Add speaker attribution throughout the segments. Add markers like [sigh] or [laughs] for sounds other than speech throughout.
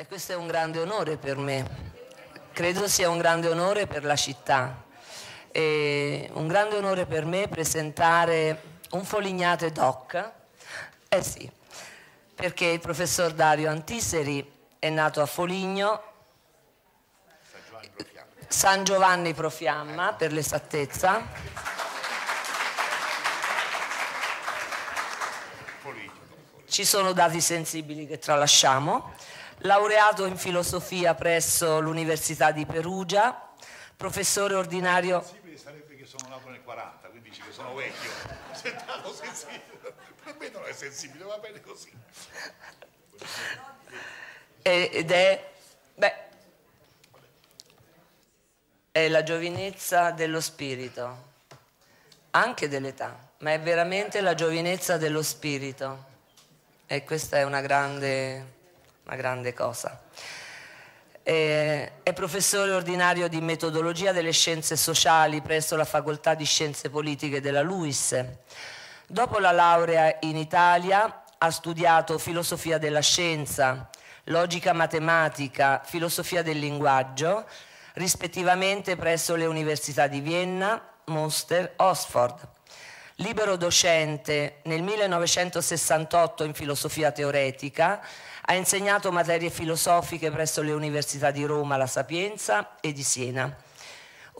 Speaker 1: E questo è un grande onore per me, credo sia un grande onore per la città, e un grande onore per me presentare un Folignato ed hoc, eh sì, perché il professor Dario Antiseri è nato a Foligno, San Giovanni Profiamma per l'esattezza. Ci sono dati sensibili che tralasciamo laureato in filosofia presso l'Università di Perugia, professore ordinario...
Speaker 2: Possibile sarebbe che sono nato nel 40, quindi dici che sono vecchio. [laughs] Sei stato sensibile, per me non è sensibile, va bene così.
Speaker 1: Ed è... Beh, è la giovinezza dello spirito, anche dell'età, ma è veramente la giovinezza dello spirito. E questa è una grande una grande cosa. Eh, è professore ordinario di metodologia delle scienze sociali presso la Facoltà di Scienze Politiche della LUIS. Dopo la laurea in Italia ha studiato filosofia della scienza, logica matematica, filosofia del linguaggio, rispettivamente presso le università di Vienna, Munster, Oxford. Libero docente nel 1968 in filosofia teoretica ha insegnato materie filosofiche presso le università di Roma, La Sapienza e di Siena.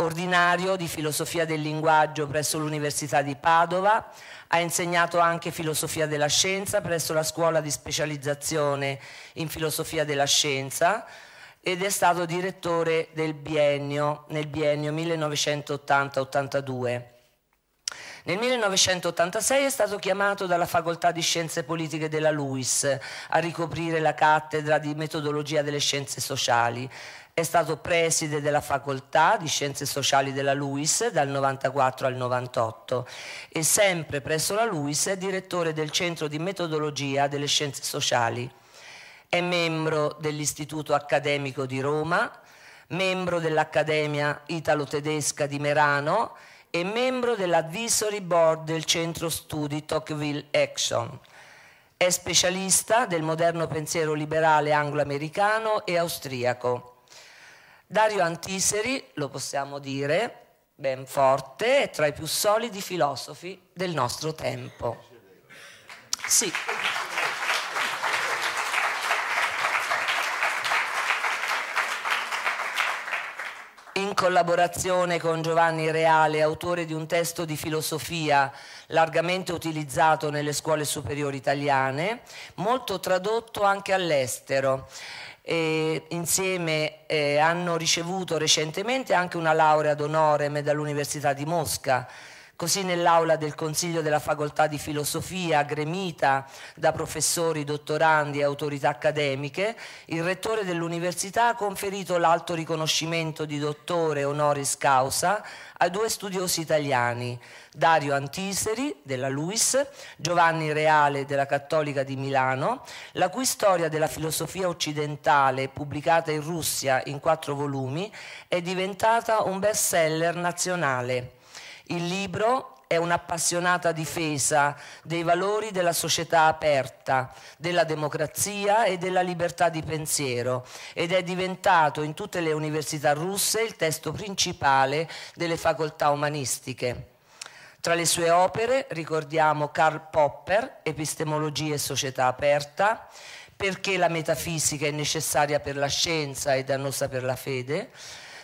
Speaker 1: Ordinario di filosofia del linguaggio presso l'Università di Padova, ha insegnato anche filosofia della scienza presso la scuola di specializzazione in filosofia della scienza, ed è stato direttore del biennio nel biennio 1980-82. Nel 1986 è stato chiamato dalla Facoltà di Scienze Politiche della LUIS a ricoprire la cattedra di metodologia delle scienze sociali. È stato preside della facoltà di Scienze Sociali della LUIS dal 94 al 98 e sempre presso la LUIS è direttore del Centro di Metodologia delle Scienze Sociali. È membro dell'Istituto Accademico di Roma, membro dell'Accademia Italo-Tedesca di Merano e membro dell'advisory board del centro studi Tocqueville Action. È specialista del moderno pensiero liberale anglo-americano e austriaco. Dario Antiseri, lo possiamo dire, ben forte, è tra i più solidi filosofi del nostro tempo. Sì. collaborazione con Giovanni Reale, autore di un testo di filosofia largamente utilizzato nelle scuole superiori italiane, molto tradotto anche all'estero. E insieme eh, hanno ricevuto recentemente anche una laurea d'onore dall'Università di Mosca Così nell'aula del Consiglio della Facoltà di Filosofia, gremita da professori, dottorandi e autorità accademiche, il rettore dell'università ha conferito l'alto riconoscimento di dottore honoris causa a due studiosi italiani, Dario Antiseri della LUIS, Giovanni Reale della Cattolica di Milano, la cui storia della filosofia occidentale, pubblicata in Russia in quattro volumi, è diventata un best seller nazionale. Il libro è un'appassionata difesa dei valori della società aperta, della democrazia e della libertà di pensiero ed è diventato in tutte le università russe il testo principale delle facoltà umanistiche. Tra le sue opere ricordiamo Karl Popper, Epistemologia e società aperta, Perché la metafisica è necessaria per la scienza e dannosa per la fede,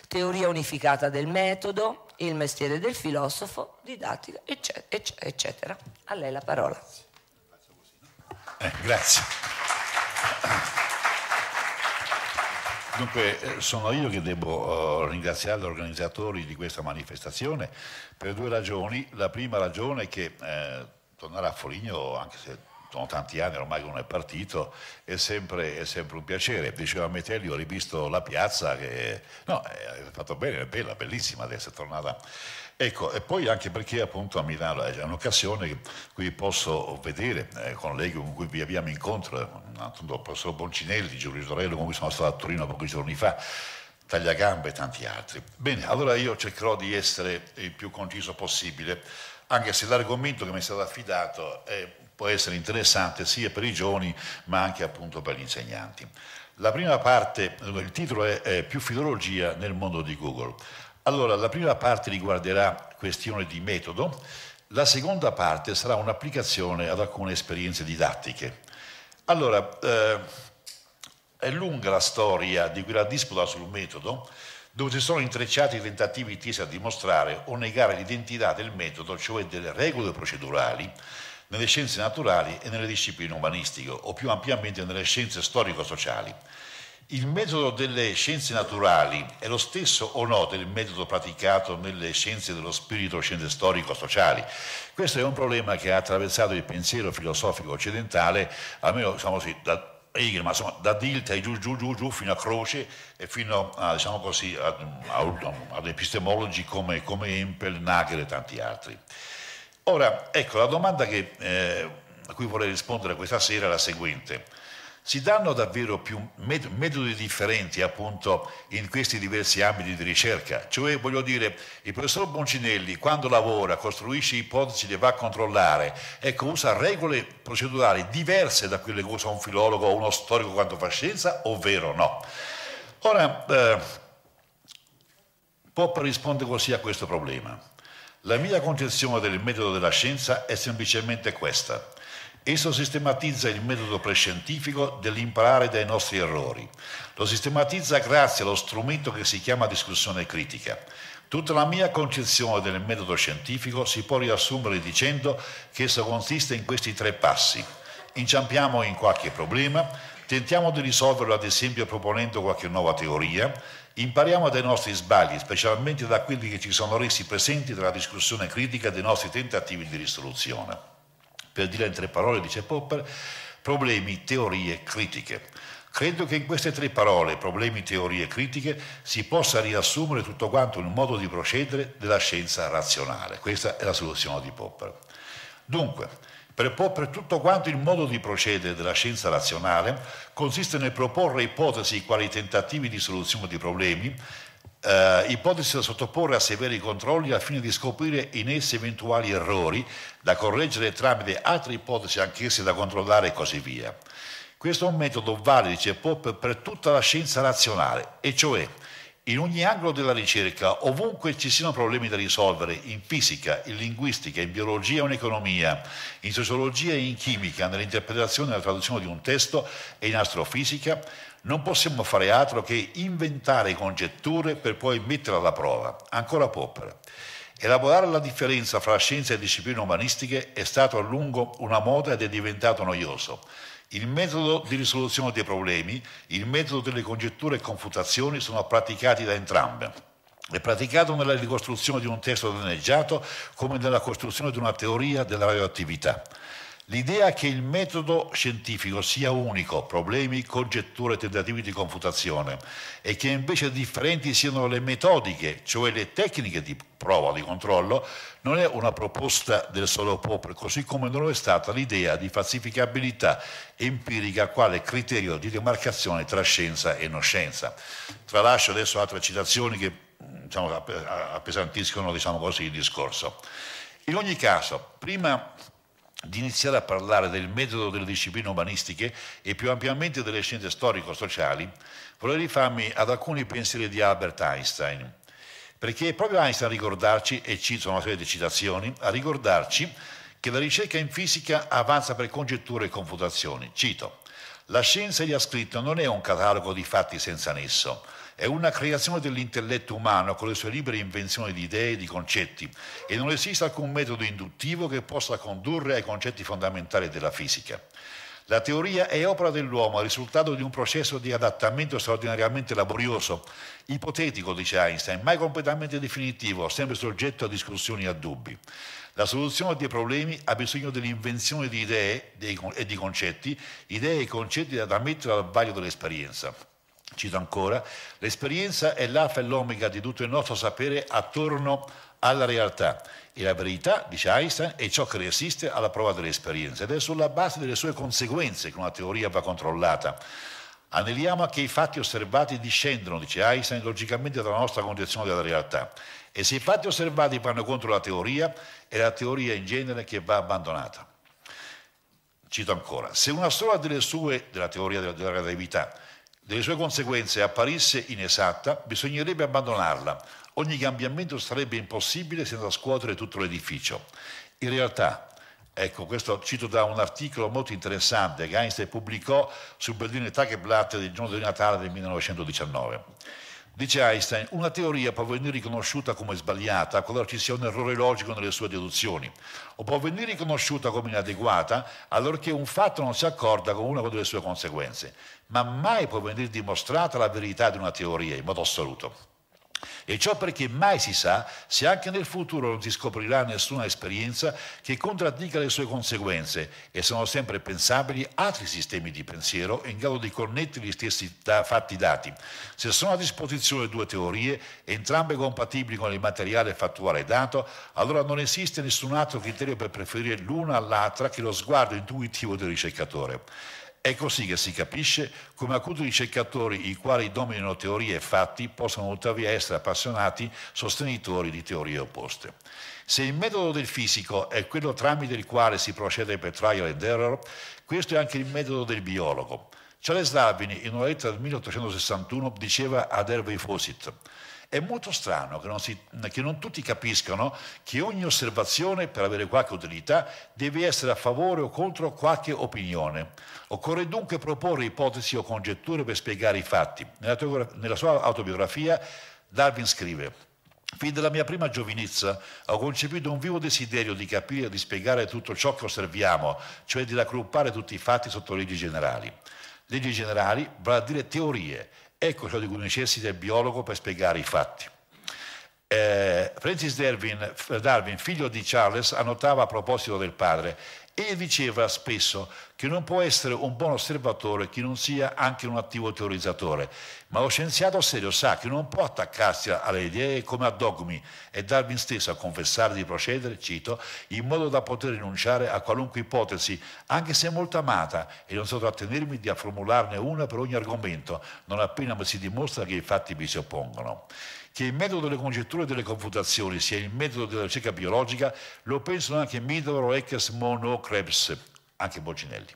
Speaker 1: teoria unificata del metodo, il mestiere del filosofo, didattica, eccetera. eccetera. A lei la parola.
Speaker 2: Eh, grazie. Dunque, eh, sono io che devo eh, ringraziare gli organizzatori di questa manifestazione per due ragioni. La prima ragione è che eh, tornare a Foligno, anche se sono tanti anni ormai che non è partito, è sempre, è sempre, un piacere. Diceva Metelli, ho rivisto la piazza, che no, è fatto bene, è bella, bellissima di essere tornata. Ecco, e poi anche perché appunto a Milano è un'occasione in cui posso vedere eh, colleghi con cui vi abbiamo incontro, eh, appunto il professor Boncinelli, Giulio Torello, con cui sono stato a Torino pochi giorni fa, Tagliagambe e tanti altri. Bene, allora io cercherò di essere il più conciso possibile, anche se l'argomento che mi è stato affidato è può essere interessante sia per i giovani ma anche appunto per gli insegnanti. La prima parte, il titolo è, è Più filologia nel mondo di Google. Allora, la prima parte riguarderà questioni di metodo, la seconda parte sarà un'applicazione ad alcune esperienze didattiche. Allora, eh, è lunga la storia di quella disputa sul metodo, dove si sono intrecciati tentativi tesi a dimostrare o negare l'identità del metodo, cioè delle regole procedurali, nelle scienze naturali e nelle discipline umanistiche, o più ampiamente nelle scienze storico-sociali. Il metodo delle scienze naturali è lo stesso o no del metodo praticato nelle scienze dello spirito, scienze storico-sociali? Questo è un problema che ha attraversato il pensiero filosofico occidentale, almeno diciamo così, da Hegel, ma insomma da Dilthey giù giù giù giù fino a Croce e fino a, diciamo così, ad, ad epistemologi come, come Empel, Nagel e tanti altri. Ora, ecco, la domanda che, eh, a cui vorrei rispondere questa sera è la seguente. Si danno davvero più metodi differenti appunto in questi diversi ambiti di ricerca? Cioè, voglio dire, il professor Boncinelli quando lavora, costruisce ipotesi, le va a controllare, ecco, usa regole procedurali diverse da quelle che usa un filologo o uno storico quando fa scienza, ovvero no? Ora, eh, può rispondere così a questo problema. La mia concezione del metodo della scienza è semplicemente questa. Esso sistematizza il metodo prescientifico dell'imparare dai nostri errori. Lo sistematizza grazie allo strumento che si chiama discussione critica. Tutta la mia concezione del metodo scientifico si può riassumere dicendo che esso consiste in questi tre passi. Inciampiamo in qualche problema, tentiamo di risolverlo ad esempio proponendo qualche nuova teoria, Impariamo dai nostri sbagli, specialmente da quelli che ci sono resi presenti nella discussione critica dei nostri tentativi di risoluzione. Per dire in tre parole, dice Popper, problemi, teorie, critiche. Credo che in queste tre parole, problemi, teorie critiche, si possa riassumere tutto quanto il modo di procedere della scienza razionale. Questa è la soluzione di Popper. Dunque, per tutto quanto il modo di procedere della scienza razionale consiste nel proporre ipotesi quali tentativi di soluzione di problemi, eh, ipotesi da sottoporre a severi controlli al fine di scoprire in esse eventuali errori da correggere tramite altre ipotesi anch'esse da controllare e così via. Questo è un metodo valido, dice Pop, per tutta la scienza razionale, e cioè in ogni angolo della ricerca, ovunque ci siano problemi da risolvere, in fisica, in linguistica, in biologia o in economia, in sociologia e in chimica, nell'interpretazione e nella traduzione di un testo e in astrofisica, non possiamo fare altro che inventare congetture per poi metterle alla prova, ancora Popper. Elaborare la differenza fra scienza e discipline umanistiche è stato a lungo una moda ed è diventato noioso. Il metodo di risoluzione dei problemi, il metodo delle congetture e confutazioni sono praticati da entrambe. È praticato nella ricostruzione di un testo danneggiato come nella costruzione di una teoria della radioattività. L'idea che il metodo scientifico sia unico, problemi, congetture, tentativi di confutazione, e che invece differenti siano le metodiche, cioè le tecniche di prova, di controllo, non è una proposta del solo popolo, così come non lo è stata l'idea di falsificabilità empirica quale criterio di demarcazione tra scienza e non scienza. Tralascio adesso altre citazioni che diciamo, appesantiscono diciamo così, il discorso. In ogni caso, prima di iniziare a parlare del metodo delle discipline umanistiche e più ampiamente delle scienze storico-sociali, vorrei rifarmi ad alcuni pensieri di Albert Einstein, perché è proprio Einstein a ricordarci, e cito una serie di citazioni, a ricordarci che la ricerca in fisica avanza per congetture e confutazioni. Cito, la scienza, gli ha scritto, non è un catalogo di fatti senza nesso, è una creazione dell'intelletto umano con le sue libere invenzioni di idee e di concetti e non esiste alcun metodo induttivo che possa condurre ai concetti fondamentali della fisica. La teoria è opera dell'uomo, risultato di un processo di adattamento straordinariamente laborioso, ipotetico, dice Einstein, mai completamente definitivo, sempre soggetto a discussioni e a dubbi. La soluzione dei problemi ha bisogno dell'invenzione di idee e di concetti, idee e concetti da mettere al vaglio dell'esperienza. Cito ancora, l'esperienza è l'alfa e l'omega di tutto il nostro sapere attorno alla realtà e la verità, dice Einstein, è ciò che resiste alla prova dell'esperienza ed è sulla base delle sue conseguenze che una teoria va controllata. Anneliamo a che i fatti osservati discendono, dice Einstein, logicamente dalla nostra concezione della realtà e se i fatti osservati vanno contro la teoria, è la teoria in genere che va abbandonata. Cito ancora, se una sola delle sue, della teoria della relatività, delle sue conseguenze apparisse inesatta, bisognerebbe abbandonarla. Ogni cambiamento sarebbe impossibile senza scuotere tutto l'edificio. In realtà, ecco, questo cito da un articolo molto interessante che Einstein pubblicò sul Berliner Tageblatt del giorno di Natale del 1919. Dice Einstein, una teoria può venire riconosciuta come sbagliata qualora ci sia un errore logico nelle sue deduzioni, o può venire riconosciuta come inadeguata allorché un fatto non si accorda con una delle sue conseguenze, ma mai può venire dimostrata la verità di una teoria in modo assoluto. E ciò perché mai si sa se anche nel futuro non si scoprirà nessuna esperienza che contraddica le sue conseguenze e sono sempre pensabili altri sistemi di pensiero in grado di connettere gli stessi da fatti dati. Se sono a disposizione due teorie, entrambe compatibili con il materiale fattuale dato, allora non esiste nessun altro criterio per preferire l'una all'altra che lo sguardo intuitivo del ricercatore. È così che si capisce come acuti ricercatori, i quali dominano teorie e fatti, possano tuttavia essere appassionati sostenitori di teorie opposte. Se il metodo del fisico è quello tramite il quale si procede per trial ed error, questo è anche il metodo del biologo. Charles Darwin, in una lettera del 1861, diceva ad Hervey Fawcett, è molto strano che non, si, che non tutti capiscano che ogni osservazione, per avere qualche utilità, deve essere a favore o contro qualche opinione. Occorre dunque proporre ipotesi o congetture per spiegare i fatti. Nella, tua, nella sua autobiografia Darwin scrive Fin dalla mia prima giovinezza ho concepito un vivo desiderio di capire e di spiegare tutto ciò che osserviamo, cioè di raggruppare tutti i fatti sotto leggi generali. Leggi generali vale a dire teorie Ecco ciò di cui necessita il biologo per spiegare i fatti. Eh, Francis Darwin, Darwin, figlio di Charles, annotava a proposito del padre, e diceva spesso che non può essere un buon osservatore chi non sia anche un attivo teorizzatore, ma lo scienziato serio sa che non può attaccarsi alle idee come a dogmi e Darwin stesso a confessare di procedere, cito, in modo da poter rinunciare a qualunque ipotesi, anche se molto amata, e non so trattenermi di formularne una per ogni argomento, non appena si dimostra che i fatti vi si oppongono che il metodo delle congetture e delle confutazioni sia il metodo della ricerca biologica, lo pensano anche Midoro, Eckesmono, Mono, Krebs, anche Boginelli.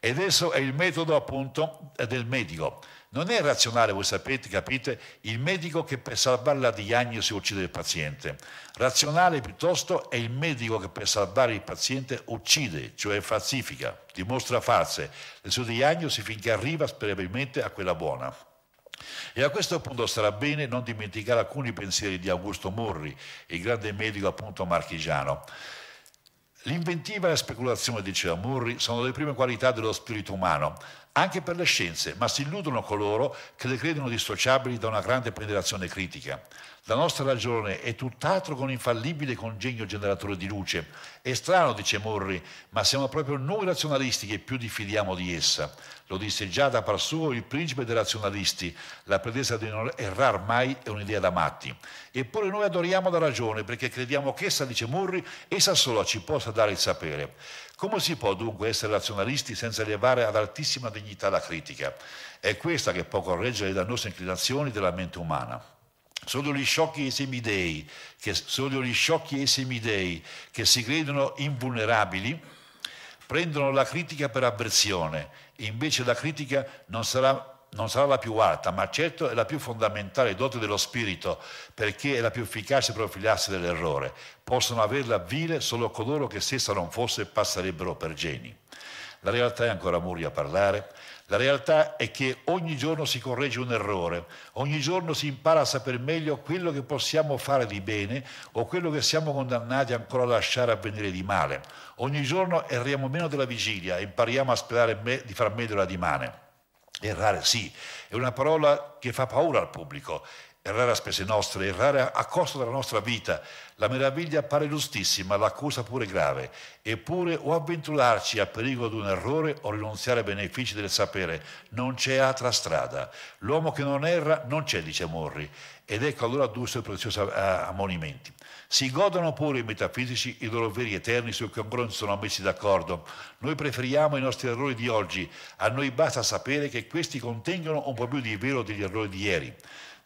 Speaker 2: Ed esso è il metodo appunto del medico. Non è razionale, voi sapete, capite, il medico che per salvare la diagnosi uccide il paziente. Razionale piuttosto è il medico che per salvare il paziente uccide, cioè falsifica, dimostra false le sue diagnosi finché arriva sperabilmente a quella buona. E a questo punto sarà bene non dimenticare alcuni pensieri di Augusto Morri, il grande medico appunto marchigiano. L'inventiva e la speculazione, diceva Morri, sono le prime qualità dello spirito umano, anche per le scienze, ma si illudono coloro che le credono dissociabili da una grande ponderazione critica. La nostra ragione è tutt'altro con infallibile congegno generatore di luce. È strano, dice Morri, ma siamo proprio noi razionalisti che più diffidiamo di essa. Lo disse già da par suo il principe dei razionalisti, la pretesa di non errar mai è un'idea da matti. Eppure noi adoriamo la ragione perché crediamo che essa, dice Morri, essa sola ci possa dare il sapere. Come si può dunque essere razionalisti senza elevare ad altissima dignità la critica? È questa che può correggere le dannose inclinazioni della mente umana. Solo gli sciocchi e semidei, che, e semidei, che si credono invulnerabili prendono la critica per avversione, invece la critica non sarà non sarà la più alta, ma certo è la più fondamentale dote dello spirito, perché è la più efficace profilarsi dell'errore. Possono averla vile solo coloro che se essa non fosse passerebbero per geni. La realtà è ancora Muri a parlare. La realtà è che ogni giorno si corregge un errore, ogni giorno si impara a saper meglio quello che possiamo fare di bene o quello che siamo condannati ancora a lasciare avvenire di male. Ogni giorno erriamo meno della vigilia e impariamo a sperare di far meglio la dimane. Errare sì, è una parola che fa paura al pubblico, errare a spese nostre, errare a costo della nostra vita. La meraviglia appare giustissima, l'accusa pure grave. Eppure o avventurarci a pericolo di un errore o rinunziare ai benefici del sapere. Non c'è altra strada. L'uomo che non erra non c'è, dice Morri. Ed ecco allora Dussel preziosi eh, ammonimenti. Si godono pure i metafisici i loro veri eterni su cui ancora non sono messi d'accordo. Noi preferiamo i nostri errori di oggi, a noi basta sapere che questi contengono un po' più di vero degli errori di ieri.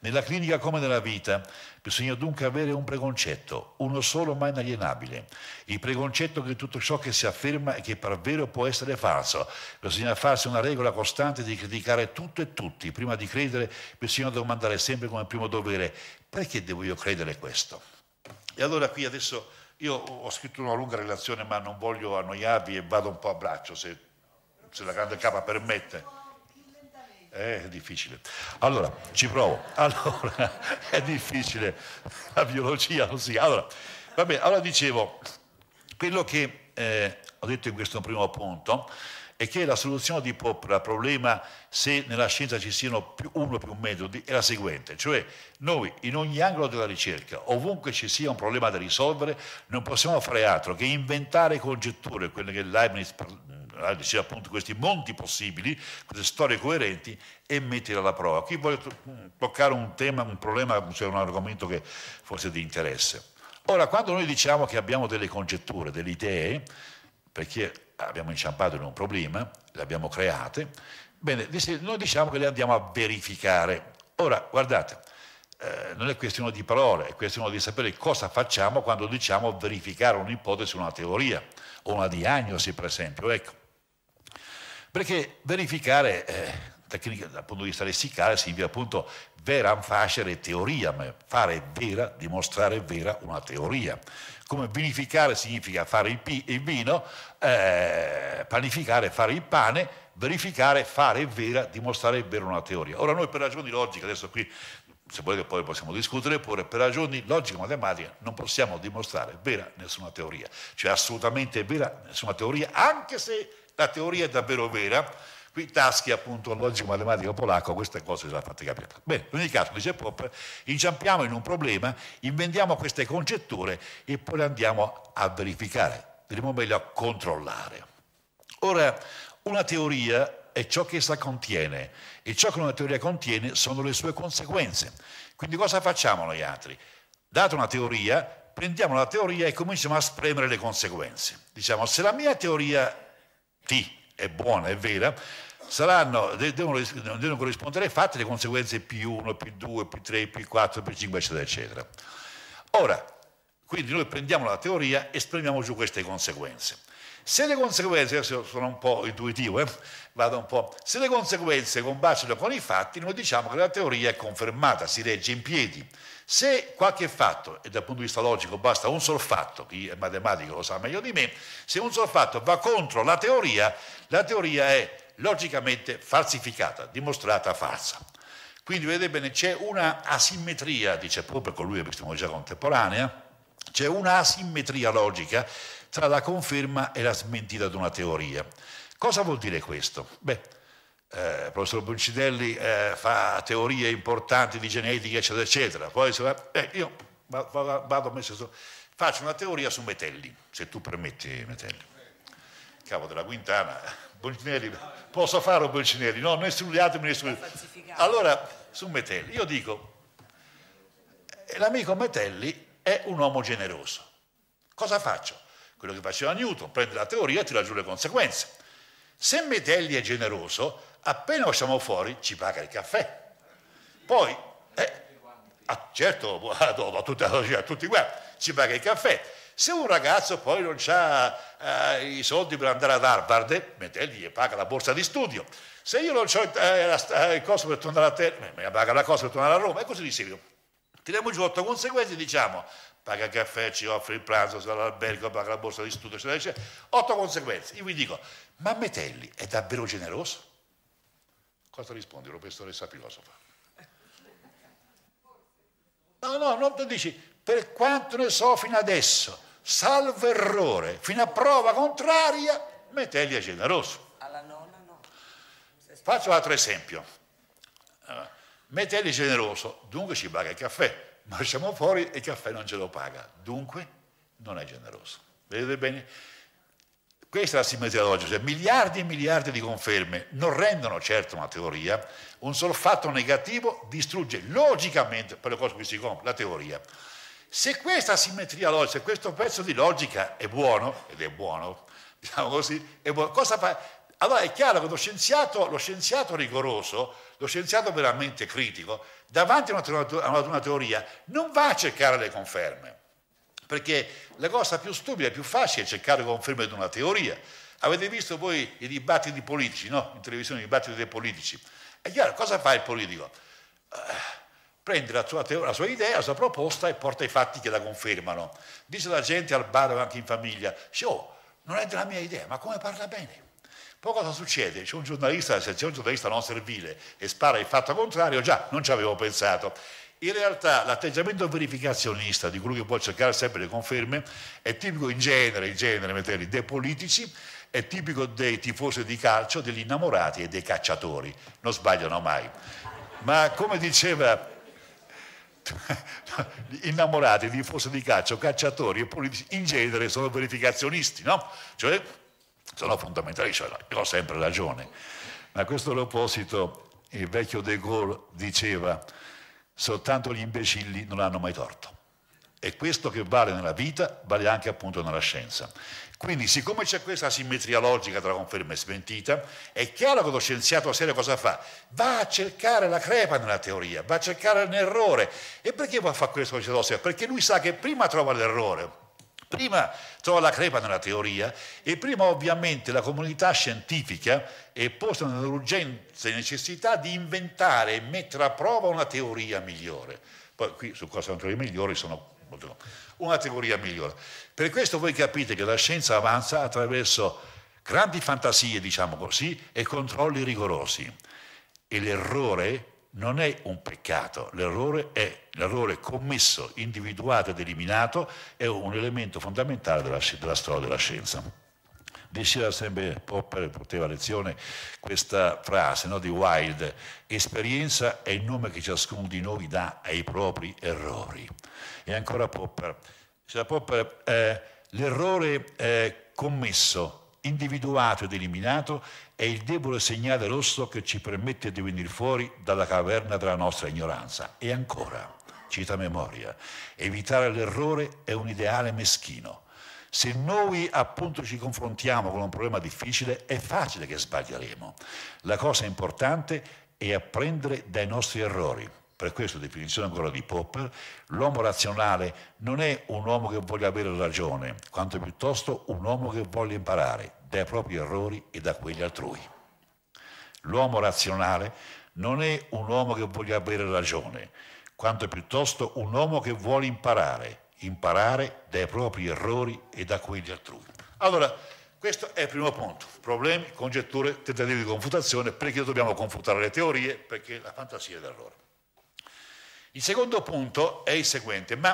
Speaker 2: Nella clinica come nella vita bisogna dunque avere un preconcetto, uno solo ma inalienabile. Il preconcetto che tutto ciò che si afferma e che per vero può essere falso. Bisogna farsi una regola costante di criticare tutto e tutti. Prima di credere bisogna domandare sempre come primo dovere perché devo io credere questo? E allora qui adesso io ho scritto una lunga relazione ma non voglio annoiarvi e vado un po' a braccio se, se la grande capa permette. Eh, è difficile. Allora, ci provo. [laughs] Allora, è difficile la biologia così. Allora, vabbè, allora dicevo, quello che eh, ho detto in questo primo punto è che la soluzione di Popper al problema se nella scienza ci siano più, uno o più metodi è la seguente, cioè noi in ogni angolo della ricerca, ovunque ci sia un problema da risolvere, non possiamo fare altro che inventare congetture, quelle che Leibniz diceva eh, appunto questi monti possibili, queste storie coerenti e metterle alla prova. Qui voglio toccare un tema, un problema, cioè un argomento che forse è di interesse. Ora, quando noi diciamo che abbiamo delle congetture, delle idee, perché abbiamo inciampato in un problema, le abbiamo create, bene, noi diciamo che le andiamo a verificare. Ora, guardate, eh, non è questione di parole, è questione di sapere cosa facciamo quando diciamo verificare un'ipotesi, una teoria o una diagnosi, per esempio. Ecco, perché verificare, eh, tecnica, dal punto di vista lessicale, significa appunto veram facere teoria, ma fare vera, dimostrare vera una teoria. Come vinificare significa fare il, pi, il vino, eh, panificare fare il pane, verificare fare vera, dimostrare vera una teoria. Ora noi per ragioni logiche, adesso qui se volete poi possiamo discutere pure, per ragioni logico-matematiche non possiamo dimostrare vera nessuna teoria, cioè assolutamente vera nessuna teoria, anche se la teoria è davvero vera, qui Taschi appunto il logico matematico polacco queste cose le ha fatte capire. Bene, in ogni caso, dice Popper, inciampiamo in un problema, inventiamo queste congetture e poi le andiamo a verificare, diremo meglio a controllare. Ora, una teoria è ciò che essa contiene e ciò che una teoria contiene sono le sue conseguenze. Quindi cosa facciamo noi altri? Data una teoria, prendiamo la teoria e cominciamo a spremere le conseguenze. Diciamo, se la mia teoria T è buona, è vera, saranno, devono, devono corrispondere ai fatti le conseguenze P1, P2, P3, P4, P5, eccetera, eccetera. Ora, quindi noi prendiamo la teoria e esprimiamo giù queste conseguenze. Se le conseguenze, adesso sono un po' intuitivo, eh? vado un po', se le conseguenze combaciano con i fatti, noi diciamo che la teoria è confermata, si regge in piedi. Se qualche fatto, e dal punto di vista logico basta un solo fatto, chi è matematico lo sa meglio di me, se un solo fatto va contro la teoria, la teoria è logicamente falsificata, dimostrata falsa. Quindi vedete bene, c'è una asimmetria, dice proprio colui epistemologia contemporanea, c'è una asimmetria logica tra la conferma e la smentita di una teoria. Cosa vuol dire questo? Beh, eh, il professor Buncidelli eh, fa teorie importanti di genetica, eccetera, eccetera. Poi diceva, eh, io vado, vado messo, faccio una teoria su Metelli, se tu permetti Metelli. capo della Quintana, Boncinelli, posso farlo Boncinelli? No, né studiatemi, studiatemi. Allora, su Metelli, io dico, eh, l'amico Metelli è un uomo generoso. Cosa faccio? Quello che faceva Newton, prende la teoria e tira giù le conseguenze. Se Metelli è generoso, appena usciamo fuori ci paga il caffè. Poi, eh, a, ah, certo, [laughs] a, tutti, a tutti guardi, ci paga il caffè. Se un ragazzo poi non ha eh, i soldi per andare ad Harvard, Metelli e paga la borsa di studio. Se io non ho eh, la, eh, il costo per tornare a terra, mi paga la cosa per tornare a Roma, e così di seguito. Tiriamo giù otto conseguenze e diciamo paga il caffè, ci offre il pranzo, sarà all'albergo, paga la borsa di studio, eccetera, eccetera. Otto conseguenze. Io vi dico, ma Metelli è davvero generoso? Cosa rispondi? Professoressa filosofa. Eh. No, no, non ti dici, per quanto ne so fino adesso, salvo errore, fino a prova contraria, Metelli è generoso. Alla nonna no. Faccio altro esempio. Eh, Metelli è generoso, dunque ci paga il caffè, ma siamo fuori e il caffè non ce lo paga, dunque non è generoso. Vedete bene? Questa è la simmetria logica, cioè miliardi e miliardi di conferme non rendono certo una teoria, un solo fatto negativo distrugge logicamente, per le cose che si compie, la teoria. Se questa simmetria logica, se questo pezzo di logica è buono, ed è buono, [laughs] diciamo così, è buono, cosa fa? Allora è chiaro che lo scienziato, lo scienziato rigoroso, lo scienziato veramente critico, davanti a una, teoria non va a cercare le conferme, perché la cosa più stupida, e più facile è cercare conferme di una teoria. Avete visto voi i dibattiti politici, no? In televisione i dibattiti dei politici. È chiaro, cosa fa il politico? Eh, prende la sua, la sua idea, la sua proposta e porta i fatti che la confermano. Dice la gente al bar o anche in famiglia, oh, non è della mia idea, ma come parla bene? Poi cosa succede? C'è un giornalista, se c'è un giornalista non servile e spara il fatto contrario, già non ci avevo pensato. In realtà l'atteggiamento verificazionista di colui che può cercare sempre le conferme è tipico in genere, in genere dei politici, è tipico dei tifosi di calcio, degli innamorati e dei cacciatori, non sbagliano mai. Ma come diceva innamorati, tifosi di calcio, cacciatori e politici in genere sono verificazionisti, no? Cioè sono fondamentali, cioè, ho sempre ragione. Ma a questo proposito il vecchio De Gaulle diceva soltanto gli imbecilli non hanno mai torto. E questo che vale nella vita vale anche appunto nella scienza. Quindi siccome c'è questa simmetria logica tra conferma e smentita, è chiaro che lo scienziato serio cosa fa? Va a cercare la crepa nella teoria, va a cercare l'errore. E perché va a fare questo scienziato serio? Perché lui sa che prima trova l'errore, Prima trova la crepa nella teoria e prima ovviamente la comunità scientifica è posta nell'urgenza e necessità di inventare e mettere a prova una teoria migliore. Poi qui su cosa sono teorie migliori sono una teoria migliore. Per questo voi capite che la scienza avanza attraverso grandi fantasie, diciamo così, e controlli rigorosi. E l'errore non è un peccato, l'errore, è, l'errore commesso, individuato ed eliminato è un elemento fondamentale della, della storia della scienza. Diceva sempre Popper, portava lezione, questa frase no, di Wilde, esperienza è il nome che ciascuno di noi dà ai propri errori. E ancora Popper, diceva cioè Popper, eh, l'errore eh, commesso individuato ed eliminato è il debole segnale rosso che ci permette di venire fuori dalla caverna della nostra ignoranza. E ancora, cita memoria, evitare l'errore è un ideale meschino. Se noi appunto ci confrontiamo con un problema difficile, è facile che sbaglieremo. La cosa importante è apprendere dai nostri errori. Per questo, definizione ancora di Popper, l'uomo razionale non è un uomo che voglia avere ragione, quanto piuttosto un uomo che voglia imparare, dai propri errori e da quelli altrui. L'uomo razionale non è un uomo che voglia avere ragione, quanto piuttosto un uomo che vuole imparare, imparare dai propri errori e da quelli altrui. Allora, questo è il primo punto, problemi, congetture, tentativi di confutazione, perché dobbiamo confutare le teorie, perché la fantasia è d'errore. Il secondo punto è il seguente, ma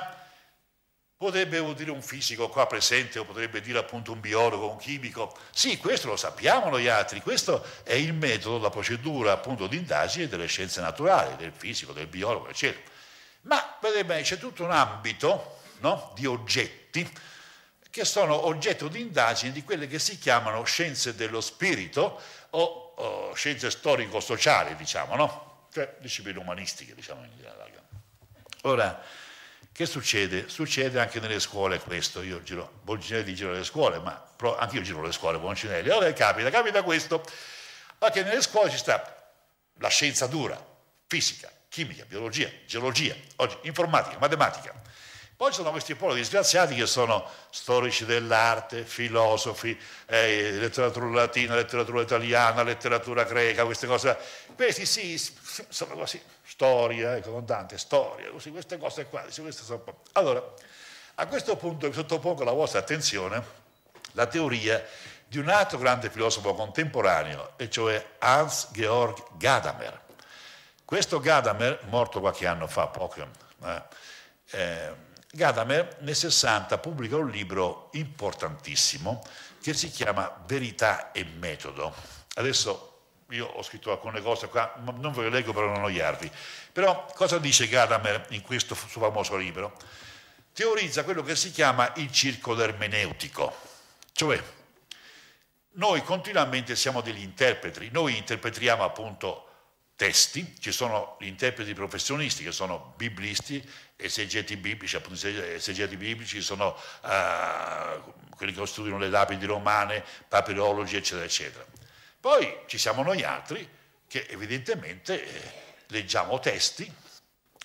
Speaker 2: Potrebbe dire un fisico qua presente o potrebbe dire appunto un biologo, un chimico. Sì, questo lo sappiamo noi altri, questo è il metodo, la procedura appunto di indagine delle scienze naturali, del fisico, del biologo, eccetera. Ma vedete bene, c'è tutto un ambito no, di oggetti che sono oggetto di indagine di quelle che si chiamano scienze dello spirito o, o scienze storico-sociali, diciamo, no? cioè discipline umanistiche, diciamo in generale. Ora, che succede? Succede anche nelle scuole questo, io giro, Bolcinelli giro le scuole, ma anche io giro le scuole, Bolcinelli, allora eh, eh, capita, capita questo, ma che nelle scuole ci sta la scienza dura, fisica, chimica, biologia, geologia, oggi informatica, matematica. Poi ci sono questi poli disgraziati che sono storici dell'arte, filosofi, eh, letteratura latina, letteratura italiana, letteratura greca, queste cose. Questi sì, sono così storia, ecco, con Dante, storia, così, queste cose qua. Queste sono... Allora, a questo punto vi sottopongo alla vostra attenzione la teoria di un altro grande filosofo contemporaneo, e cioè Hans-Georg Gadamer. Questo Gadamer, morto qualche anno fa, poco, eh, eh, Gadamer nel 60 pubblica un libro importantissimo che si chiama Verità e metodo. Adesso io ho scritto alcune cose qua, ma non ve le leggo per non annoiarvi. Però cosa dice Gadamer in questo suo famoso libro? Teorizza quello che si chiama il circolo ermeneutico, cioè noi continuamente siamo degli interpreti, noi interpretiamo appunto testi, ci sono gli interpreti professionisti che sono biblisti, esegeti biblici, appunto esegeti biblici, sono uh, quelli che studiano le lapidi romane, papirologi, eccetera, eccetera. Poi ci siamo noi altri che evidentemente eh, leggiamo testi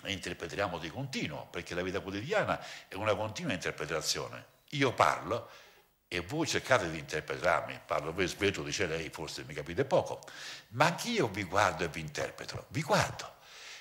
Speaker 2: e interpretiamo di continuo, perché la vita quotidiana è una continua interpretazione. Io parlo e voi cercate di interpretarmi, parlo per sveto, dice lei, forse mi capite poco, ma anch'io vi guardo e vi interpreto, vi guardo,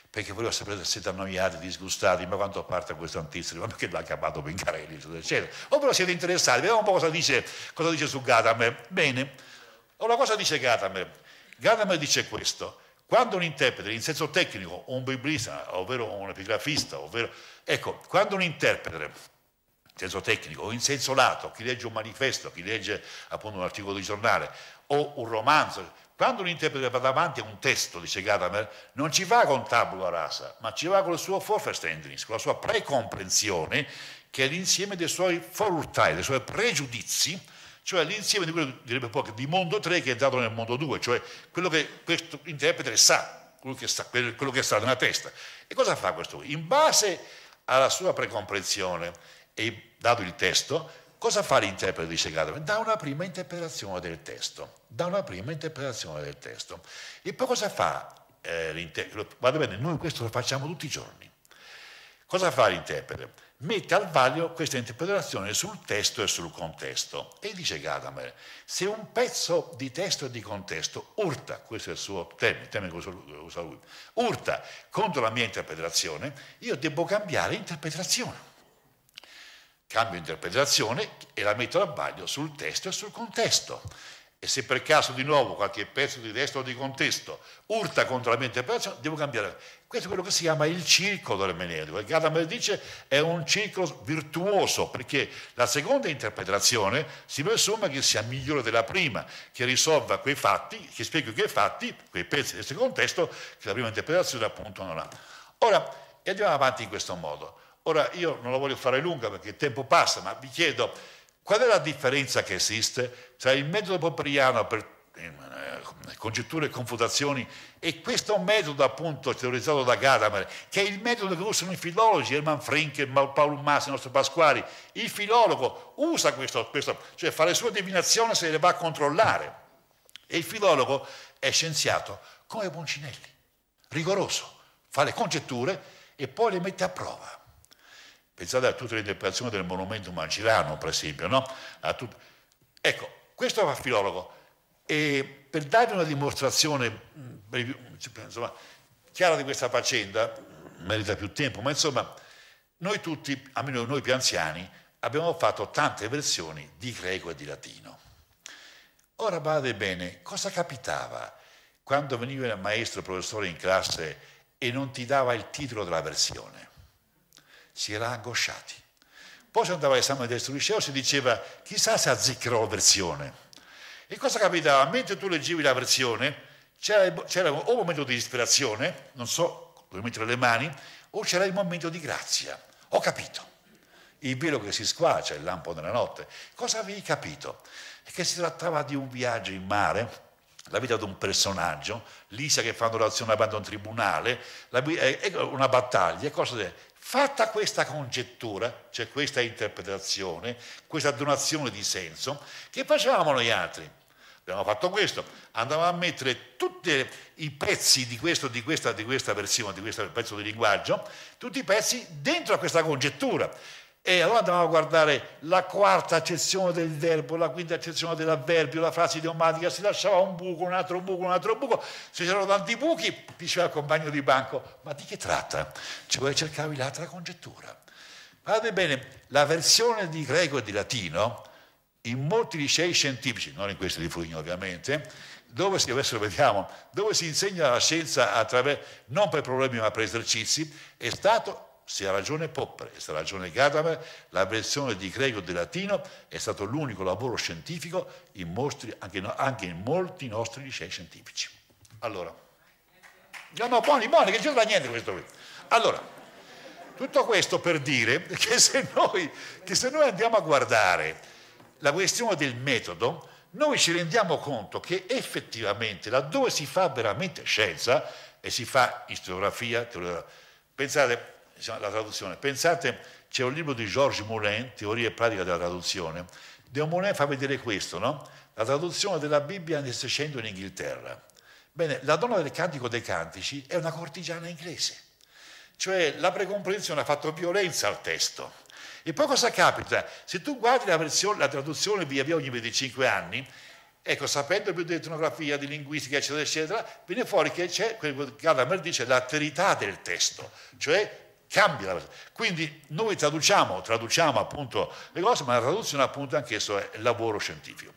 Speaker 2: perché volevo sapere se siete annoiati, disgustati, ma quanto parte questo antistrio, ma perché l'ha chiamato Pincarelli, eccetera, eccetera. O però siete interessati, vediamo un po' cosa dice, cosa dice su Gatame. Bene. Allora cosa dice Gadamer? Gadamer dice questo, quando un interprete, in senso tecnico, un biblista, ovvero un epigrafista, ovvero, ecco, quando un interprete in senso tecnico o in senso lato, chi legge un manifesto, chi legge appunto un articolo di giornale o un romanzo. Quando un interprete va davanti a un testo, dice Gadamer, non ci va con tabula rasa, ma ci va con il suo forfestendings, con la sua precomprensione, che è l'insieme dei suoi forurtai, dei suoi pregiudizi, cioè l'insieme di quello direbbe poi di mondo 3 che è dato nel mondo 2, cioè quello che questo interprete sa, quello che, sta, quello che sta nella testa. E cosa fa questo? In base alla sua precomprensione e dato il testo, cosa fa l'interprete di Segatore? Da una prima interpretazione del testo, dà una prima interpretazione del testo. E poi cosa fa eh, l'interprete? Guarda bene, noi questo lo facciamo tutti i giorni. Cosa fa l'interprete? mette al vaglio questa interpretazione sul testo e sul contesto. E dice Gadamer, se un pezzo di testo e di contesto urta, questo è il suo termine, il termine che usa lui, urta contro la mia interpretazione, io devo cambiare interpretazione. Cambio interpretazione e la metto al vaglio sul testo e sul contesto. E se per caso di nuovo qualche pezzo di testo o di contesto urta contro la mia interpretazione, devo cambiare questo è quello che si chiama il circolo ciclo Il Gadamer dice è un circolo virtuoso perché la seconda interpretazione si presume che sia migliore della prima, che risolva quei fatti, che spiega quei fatti, quei pezzi di questo contesto che la prima interpretazione appunto non ha. Ora, e andiamo avanti in questo modo. Ora, io non la voglio fare lunga perché il tempo passa, ma vi chiedo qual è la differenza che esiste tra il metodo popriano per eh, congetture e confutazioni e questo metodo appunto teorizzato da Gadamer che è il metodo che usano i filologi Herman Frinke, Paolo Massi, il nostro Pasquali il filologo usa questo, questo cioè fa le sue divinazioni se le va a controllare e il filologo è scienziato come Boncinelli rigoroso fa le congetture e poi le mette a prova pensate a tutte le interpretazioni del monumento mancirano per esempio no? Ecco, questo fa il filologo. E per darvi una dimostrazione mm, insomma, chiara di questa faccenda, merita più tempo, ma insomma noi tutti, almeno noi più anziani, abbiamo fatto tante versioni di greco e di latino. Ora badate bene, cosa capitava quando veniva il maestro, il professore in classe e non ti dava il titolo della versione? Si era angosciati. Poi se andava all'esame del terzo liceo si diceva chissà se azzeccherò la versione e cosa capitava? Mentre tu leggevi la versione, c'era, o un momento di ispirazione, non so dove mettere le mani, o c'era il momento di grazia. Ho capito. Il velo che si squacia, il lampo nella notte. Cosa avevi capito? È che si trattava di un viaggio in mare, la vita di un personaggio, l'Isa che fa un'orazione davanti a un tribunale, la, è una battaglia, cosa Fatta questa congettura, cioè questa interpretazione, questa donazione di senso, che facevamo noi altri? Abbiamo fatto questo, andavamo a mettere tutti i pezzi di, questo, di, questa, di questa versione, di questo pezzo di linguaggio, tutti i pezzi dentro a questa congettura. E allora andiamo a guardare la quarta accezione del verbo, la quinta accezione dell'avverbio, la frase idiomatica, si lasciava un buco, un altro buco, un altro buco, se c'erano tanti buchi, diceva il compagno di banco, ma di che tratta? Ci vuole cercare l'altra congettura. Guardate bene, la versione di greco e di latino, in molti licei scientifici, non in questi di Foligno ovviamente, dove si, adesso vediamo, dove si insegna la scienza non per problemi ma per esercizi, è stato se ha ragione Popper e se ha ragione Gadamer, la versione di greco del latino è stato l'unico lavoro scientifico in mostri, anche, anche, in molti nostri licei scientifici. Allora, no, no, buoni, buoni, che c'entra niente questo qui. Allora, tutto questo per dire che se noi, che se noi andiamo a guardare la questione del metodo, noi ci rendiamo conto che effettivamente laddove si fa veramente scienza e si fa istoriografia, teoria, pensate, Diciamo, la traduzione. Pensate, c'è un libro di Georges Moulin, Teoria e pratica della traduzione. De Moulin fa vedere questo, no? La traduzione della Bibbia nel 600 in Inghilterra. Bene, la donna del Cantico dei Cantici è una cortigiana inglese. Cioè la precomprensione ha fatto violenza al testo. E poi cosa capita? Se tu guardi la, versione, la traduzione via via ogni 25 anni, Ecco, sapendo più di etnografia, di linguistica, eccetera, eccetera, viene fuori che c'è, quello che Gadamer dice, l'alterità del testo, cioè cambia la persona. Quindi noi traduciamo, traduciamo appunto le cose, ma la traduzione appunto anch'esso è lavoro scientifico.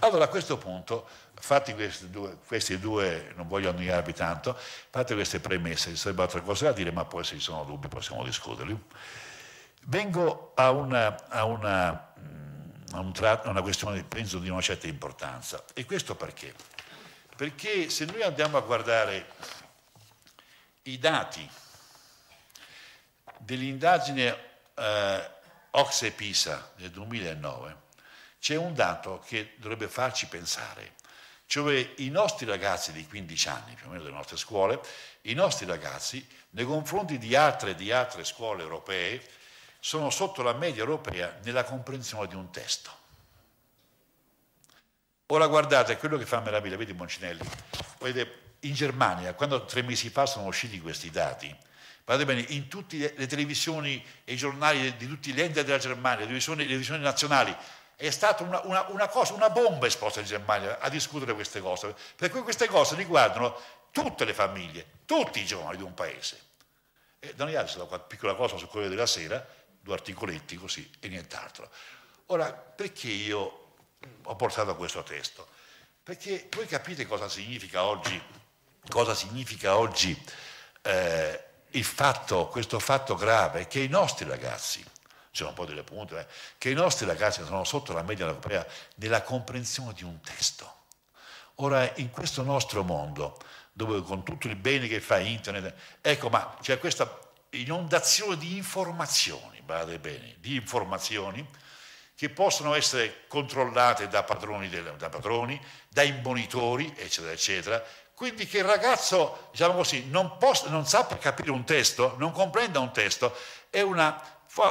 Speaker 2: Allora a questo punto, fatti questi due, questi due non voglio annoiarvi tanto, fatte queste premesse, ci sarebbero altre cose da dire, ma poi se ci sono dubbi possiamo discuterli. Vengo a una, a una, a un tra, a una questione, penso, di una certa importanza. E questo perché? Perché se noi andiamo a guardare i dati Dell'indagine eh, Oxe Pisa del 2009 c'è un dato che dovrebbe farci pensare, cioè i nostri ragazzi di 15 anni, più o meno delle nostre scuole, i nostri ragazzi nei confronti di altre, di altre scuole europee sono sotto la media europea nella comprensione di un testo. Ora guardate, quello che fa meraviglia, vedi Moncinelli, in Germania, quando tre mesi fa sono usciti questi dati, guardate bene, in tutte le televisioni e i giornali di tutti i lender della Germania, le televisioni, nazionali, è stata una, una, una, cosa, una bomba esposta in Germania a discutere queste cose, per cui queste cose riguardano tutte le famiglie, tutti i giovani di un paese. E da noi altri una piccola cosa sul Corriere della Sera, due articoletti così e nient'altro. Ora, perché io ho portato questo testo? Perché voi capite cosa significa oggi, cosa significa oggi eh, il fatto, questo fatto grave che i nostri ragazzi, c'è un po' delle punte, eh, che i nostri ragazzi sono sotto la media europea nella comprensione di un testo. Ora, in questo nostro mondo, dove con tutto il bene che fa internet, ecco, ma c'è questa inondazione di informazioni, badate bene, di informazioni che possono essere controllate da padroni, da padroni, dai monitori, eccetera, eccetera, quindi che il ragazzo, diciamo così, non, possa, non sappia capire un testo, non comprenda un testo, è una,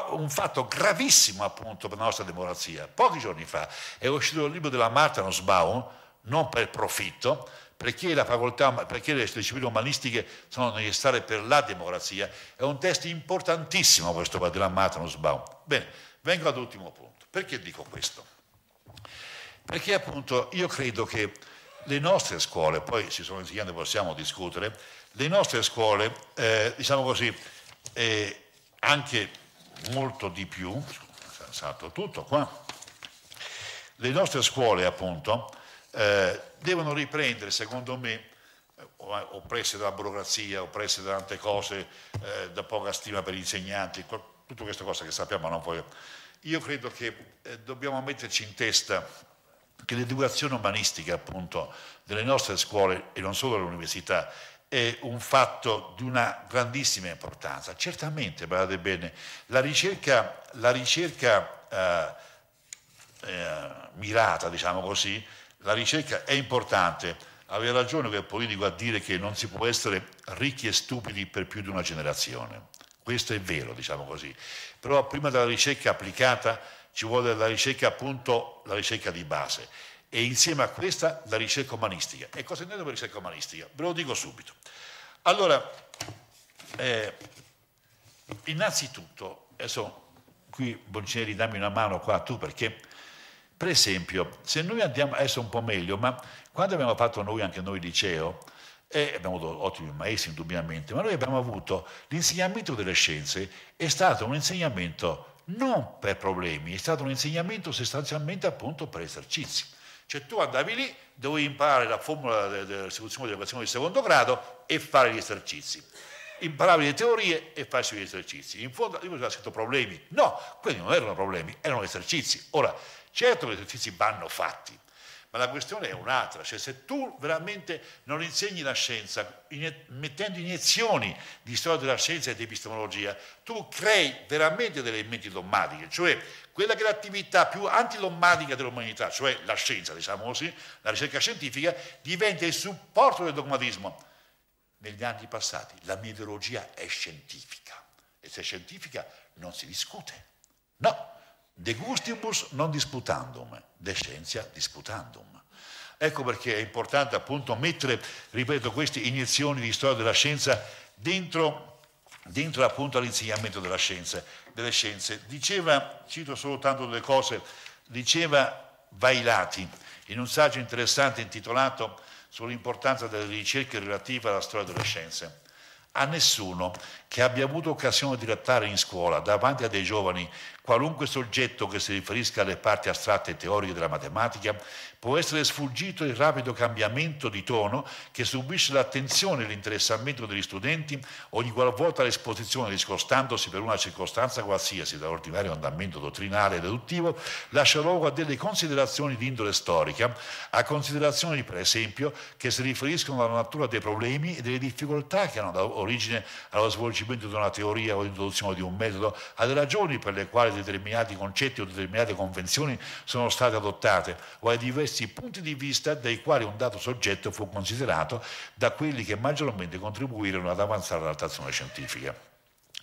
Speaker 2: un fatto gravissimo appunto per la nostra democrazia. Pochi giorni fa è uscito il libro della Marta Nussbaum, non per profitto, perché, facoltà, perché, le discipline umanistiche sono necessarie per la democrazia, è un testo importantissimo questo della Marta Nussbaum. Bene, vengo all'ultimo punto. Perché dico questo? Perché appunto io credo che le nostre scuole, poi ci sono insegnanti che possiamo discutere, le nostre scuole, eh, diciamo così, eh, anche molto di più, salto tutto qua, le nostre scuole appunto eh, devono riprendere, secondo me, eh, oppresse dalla burocrazia, oppresse da tante cose, eh, da poca stima per gli insegnanti, tutte queste cose che sappiamo, non voglio. Io credo che eh, dobbiamo metterci in testa che l'educazione umanistica appunto delle nostre scuole e non solo delle università è un fatto di una grandissima importanza. Certamente, guardate bene, la ricerca, la ricerca eh, eh, mirata, diciamo così, la ricerca è importante. Aveva ragione quel politico a dire che non si può essere ricchi e stupidi per più di una generazione. Questo è vero, diciamo così. Però prima della ricerca applicata ci vuole la ricerca appunto, la ricerca di base e insieme a questa la ricerca umanistica. E cosa intendo per ricerca umanistica? Ve lo dico subito. Allora, eh, innanzitutto, adesso qui Boncinelli dammi una mano qua tu perché, per esempio, se noi andiamo adesso un po' meglio, ma quando abbiamo fatto noi, anche noi liceo, e abbiamo avuto ottimi maestri indubbiamente, ma noi abbiamo avuto l'insegnamento delle scienze, è stato un insegnamento non per problemi, è stato un insegnamento sostanzialmente appunto per esercizi. Cioè tu andavi lì, dovevi imparare la formula dell'esecuzione dell'equazione di secondo grado e fare gli esercizi. Imparavi le teorie e facevi gli esercizi. In fondo io avevo scritto problemi. No, quelli non erano problemi, erano esercizi. Ora, certo che gli esercizi vanno fatti, ma la questione è un'altra, cioè se tu veramente non insegni la scienza mettendo iniezioni di storia della scienza e di epistemologia, tu crei veramente delle menti dommatiche, cioè quella che è l'attività più antidogmatica dell'umanità, cioè la scienza, diciamo così, la ricerca scientifica, diventa il supporto del dogmatismo. Negli anni passati la mia ideologia è scientifica e se è scientifica non si discute. No, De gustibus non disputandum, de scientia disputandum. Ecco perché è importante appunto mettere, ripeto, queste iniezioni di storia della scienza dentro, dentro appunto all'insegnamento della scienza, delle scienze. Diceva, cito solo tanto delle cose, diceva Vailati, in un saggio interessante intitolato sull'importanza delle ricerche relative alla storia delle scienze. A nessuno che abbia avuto occasione di trattare in scuola davanti a dei giovani Qualunque soggetto che si riferisca alle parti astratte e teoriche della matematica può essere sfuggito il rapido cambiamento di tono che subisce l'attenzione e l'interessamento degli studenti ogni qualvolta l'esposizione, discostandosi per una circostanza qualsiasi dall'ordinario andamento dottrinale e deduttivo, lascia luogo a delle considerazioni di indole storica, a considerazioni, per esempio, che si riferiscono alla natura dei problemi e delle difficoltà che hanno origine allo svolgimento di una teoria o all'introduzione di un metodo, alle ragioni per le quali determinati concetti o determinate convenzioni sono state adottate o ai diversi punti di vista dai quali un dato soggetto fu considerato da quelli che maggiormente contribuirono ad avanzare la trattazione scientifica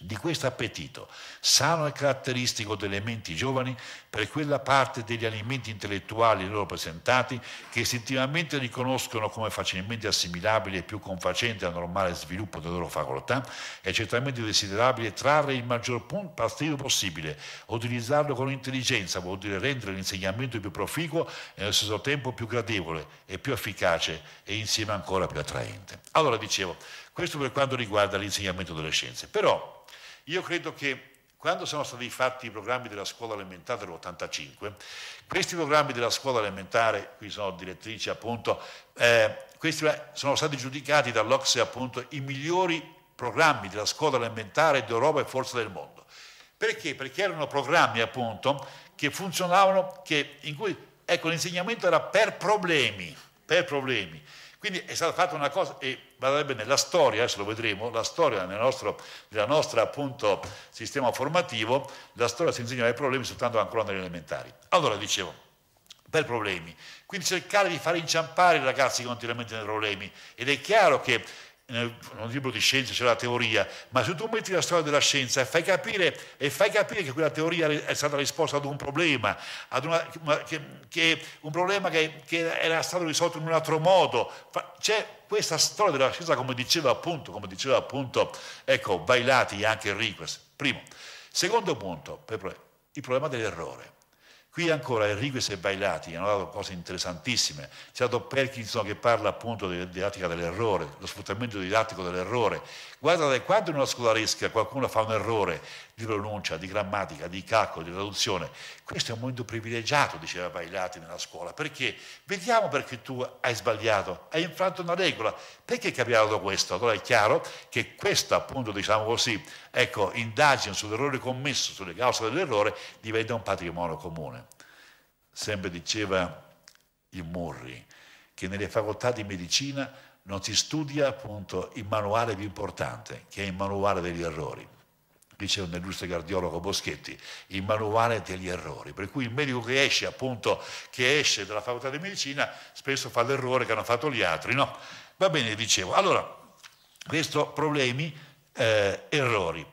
Speaker 2: di questo appetito, sano e caratteristico delle menti giovani, per quella parte degli alimenti intellettuali loro presentati che istintivamente riconoscono come facilmente assimilabili e più confacenti al normale sviluppo delle loro facoltà, è certamente desiderabile trarre il maggior partito possibile, utilizzarlo con intelligenza, vuol dire rendere l'insegnamento più proficuo e allo stesso tempo più gradevole e più efficace e insieme ancora più attraente. Allora dicevo, questo per quanto riguarda l'insegnamento delle scienze, però io credo che quando sono stati fatti i programmi della scuola elementare dell'85, questi programmi della scuola elementare, qui sono direttrice appunto, eh, questi sono stati giudicati dall'Ocse appunto i migliori programmi della scuola elementare d'Europa e forse del mondo. Perché? Perché erano programmi appunto che funzionavano, che, in cui ecco, l'insegnamento era per problemi, per problemi quindi è stata fatta una cosa, e vada bene, la storia, se lo vedremo, la storia nel nostro nostra, appunto, sistema formativo, la storia si insegna ai problemi soltanto ancora negli elementari. Allora, dicevo, per problemi. Quindi cercare di far inciampare i ragazzi continuamente nei problemi. Ed è chiaro che nel, nel libro di scienza c'è la teoria, ma se tu metti la storia della scienza e fai capire, e fai capire che quella teoria è stata risposta ad un problema, ad una, che, che, un problema che, che, era stato risolto in un altro modo, c'è questa storia della scienza come diceva appunto, come diceva appunto, ecco, Bailati e anche Enriquez, primo. Secondo punto, il problema dell'errore. Qui ancora Enriquez e Bailati hanno dato cose interessantissime. C'è stato Perkinson che parla appunto della didattica dell'errore, lo sfruttamento didattico dell'errore. Guardate, quando in una scolaresca qualcuno fa un errore di pronuncia, di grammatica, di calcolo, di traduzione, questo è un momento privilegiato, diceva Bailati nella scuola, perché vediamo perché tu hai sbagliato, hai infranto una regola, perché capitato questo? Allora è chiaro che questa, appunto, diciamo così, ecco, indagine sull'errore commesso, sulle cause dell'errore, diventa un patrimonio comune. Sempre diceva il Murri che nelle facoltà di medicina non si studia appunto il manuale più importante, che è il manuale degli errori. Dice un illustre cardiologo Boschetti, il manuale degli errori. Per cui il medico che esce, appunto, che esce dalla facoltà di medicina, spesso fa l'errore che hanno fatto gli altri, no? Va bene, dicevo. Allora, questo problemi, eh, errori.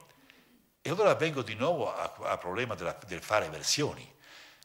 Speaker 2: E allora vengo di nuovo al problema della, del fare versioni.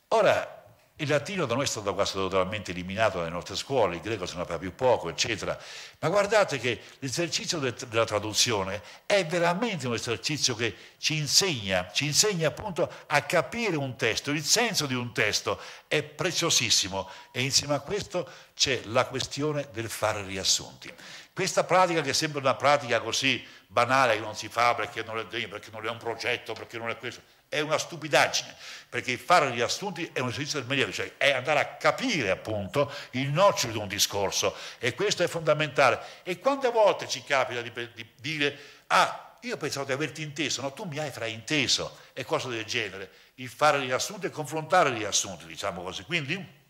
Speaker 2: Ora, il latino da noi è stato quasi totalmente eliminato dalle nostre scuole, il greco se ne parla più poco, eccetera. Ma guardate che l'esercizio della traduzione è veramente un esercizio che ci insegna, ci insegna appunto a capire un testo, il senso di un testo è preziosissimo e insieme a questo c'è la questione del fare riassunti. Questa pratica che sembra una pratica così banale, che non si fa perché non è, perché non è un progetto, perché non è questo, è una stupidaggine, perché fare gli assunti è un esercizio del medievale, cioè è andare a capire appunto il nocciolo di un discorso e questo è fondamentale. E quante volte ci capita di, di dire, ah, io pensavo di averti inteso, no, tu mi hai frainteso e cose del genere. Il fare gli assunti e confrontare gli assunti, diciamo così. Quindi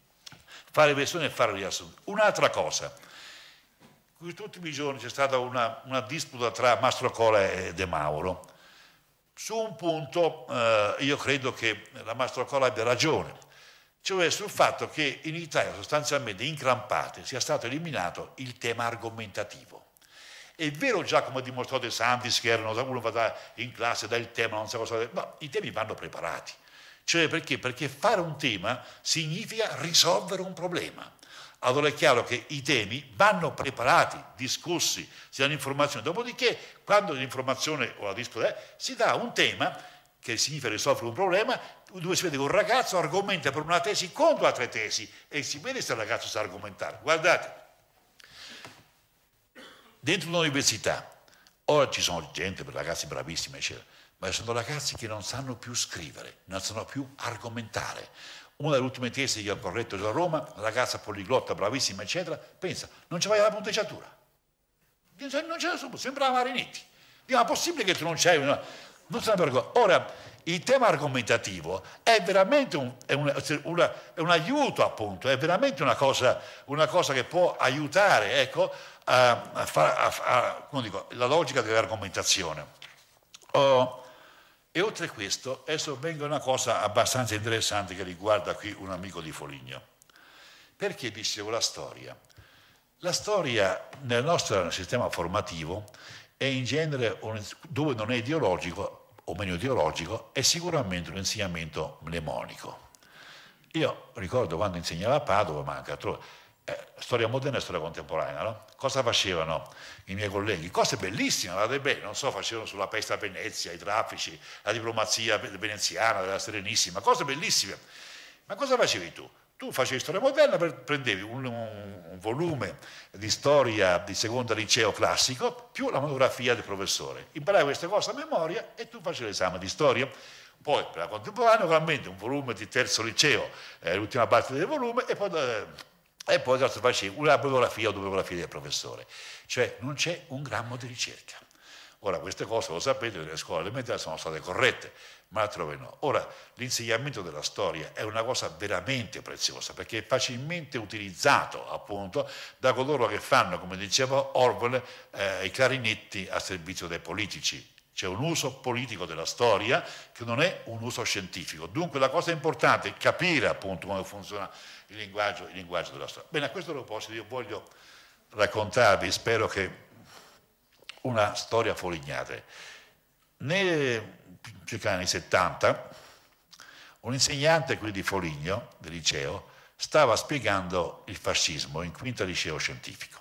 Speaker 2: fare versione e fare gli assunti. Un'altra cosa, questi ultimi giorni c'è stata una, una disputa tra Mastro Cola e De Mauro su un punto eh, io credo che la Mastrocola abbia ragione, cioè sul fatto che in Italia sostanzialmente in gran parte sia stato eliminato il tema argomentativo. È vero già come dimostrò De Santis che erano, uno va in classe, dà il tema, non sa cosa, ma i temi vanno preparati. Cioè perché? Perché fare un tema significa risolvere un problema. Allora è chiaro che i temi vanno preparati, discussi, si danno informazioni. Dopodiché, quando l'informazione o la discussione si dà un tema che significa risolvere un problema, dove si vede che un ragazzo argomenta per una tesi contro altre tesi e si vede se il ragazzo sa argomentare. Guardate, dentro un'università, ora ci sono gente, ragazzi bravissimi, eccetera, ma ci sono ragazzi che non sanno più scrivere, non sanno più argomentare. Una delle ultime tesi che ho corretto da Roma, ragazza poliglotta, bravissima, eccetera, pensa, non ci vai alla punteggiatura. Eh, non c'è nessuno, sembrava Marinetti. Dico, ma è possibile che tu non c'hai una... Non se ne vergogna. Ora, il tema argomentativo è veramente un, è un, è un aiuto, appunto, è veramente una cosa, una cosa che può aiutare, ecco, a, a, far, a, dico, la logica dell'argomentazione. Oh, e oltre a questo, adesso a una cosa abbastanza interessante che riguarda qui un amico di Foligno. Perché dicevo la storia? La storia nel nostro sistema formativo è in genere, dove non è ideologico, o meno ideologico, è sicuramente un insegnamento mnemonico. Io ricordo quando insegnava a Padova, ma anche altrove, eh, storia moderna e storia contemporanea, no? cosa facevano i miei colleghi? Cose bellissime, guardate bene, non so, facevano sulla peste a Venezia, i traffici, la diplomazia veneziana, della Serenissima, cose bellissime. Ma cosa facevi tu? Tu facevi storia moderna, prendevi un, un volume di storia di seconda liceo classico più la monografia del professore. Imparavi queste cose a memoria e tu facevi l'esame di storia. Poi per la contemporanea, ovviamente, un volume di terzo liceo, eh, l'ultima parte del volume, e poi... Eh, e poi cosa facevo? Una biografia o due biografie del professore. Cioè non c'è un grammo di ricerca. Ora queste cose lo sapete, le scuole elementari sono state corrette, ma altrove no. Ora l'insegnamento della storia è una cosa veramente preziosa perché è facilmente utilizzato appunto da coloro che fanno, come diceva Orwell, eh, i clarinetti a servizio dei politici, c'è un uso politico della storia che non è un uso scientifico. Dunque la cosa importante è capire appunto come funziona il linguaggio, il linguaggio della storia. Bene, a questo proposito io voglio raccontarvi, spero che una storia folignate. Nel circa anni 70 un insegnante qui di Foligno, del liceo, stava spiegando il fascismo in quinta liceo scientifico.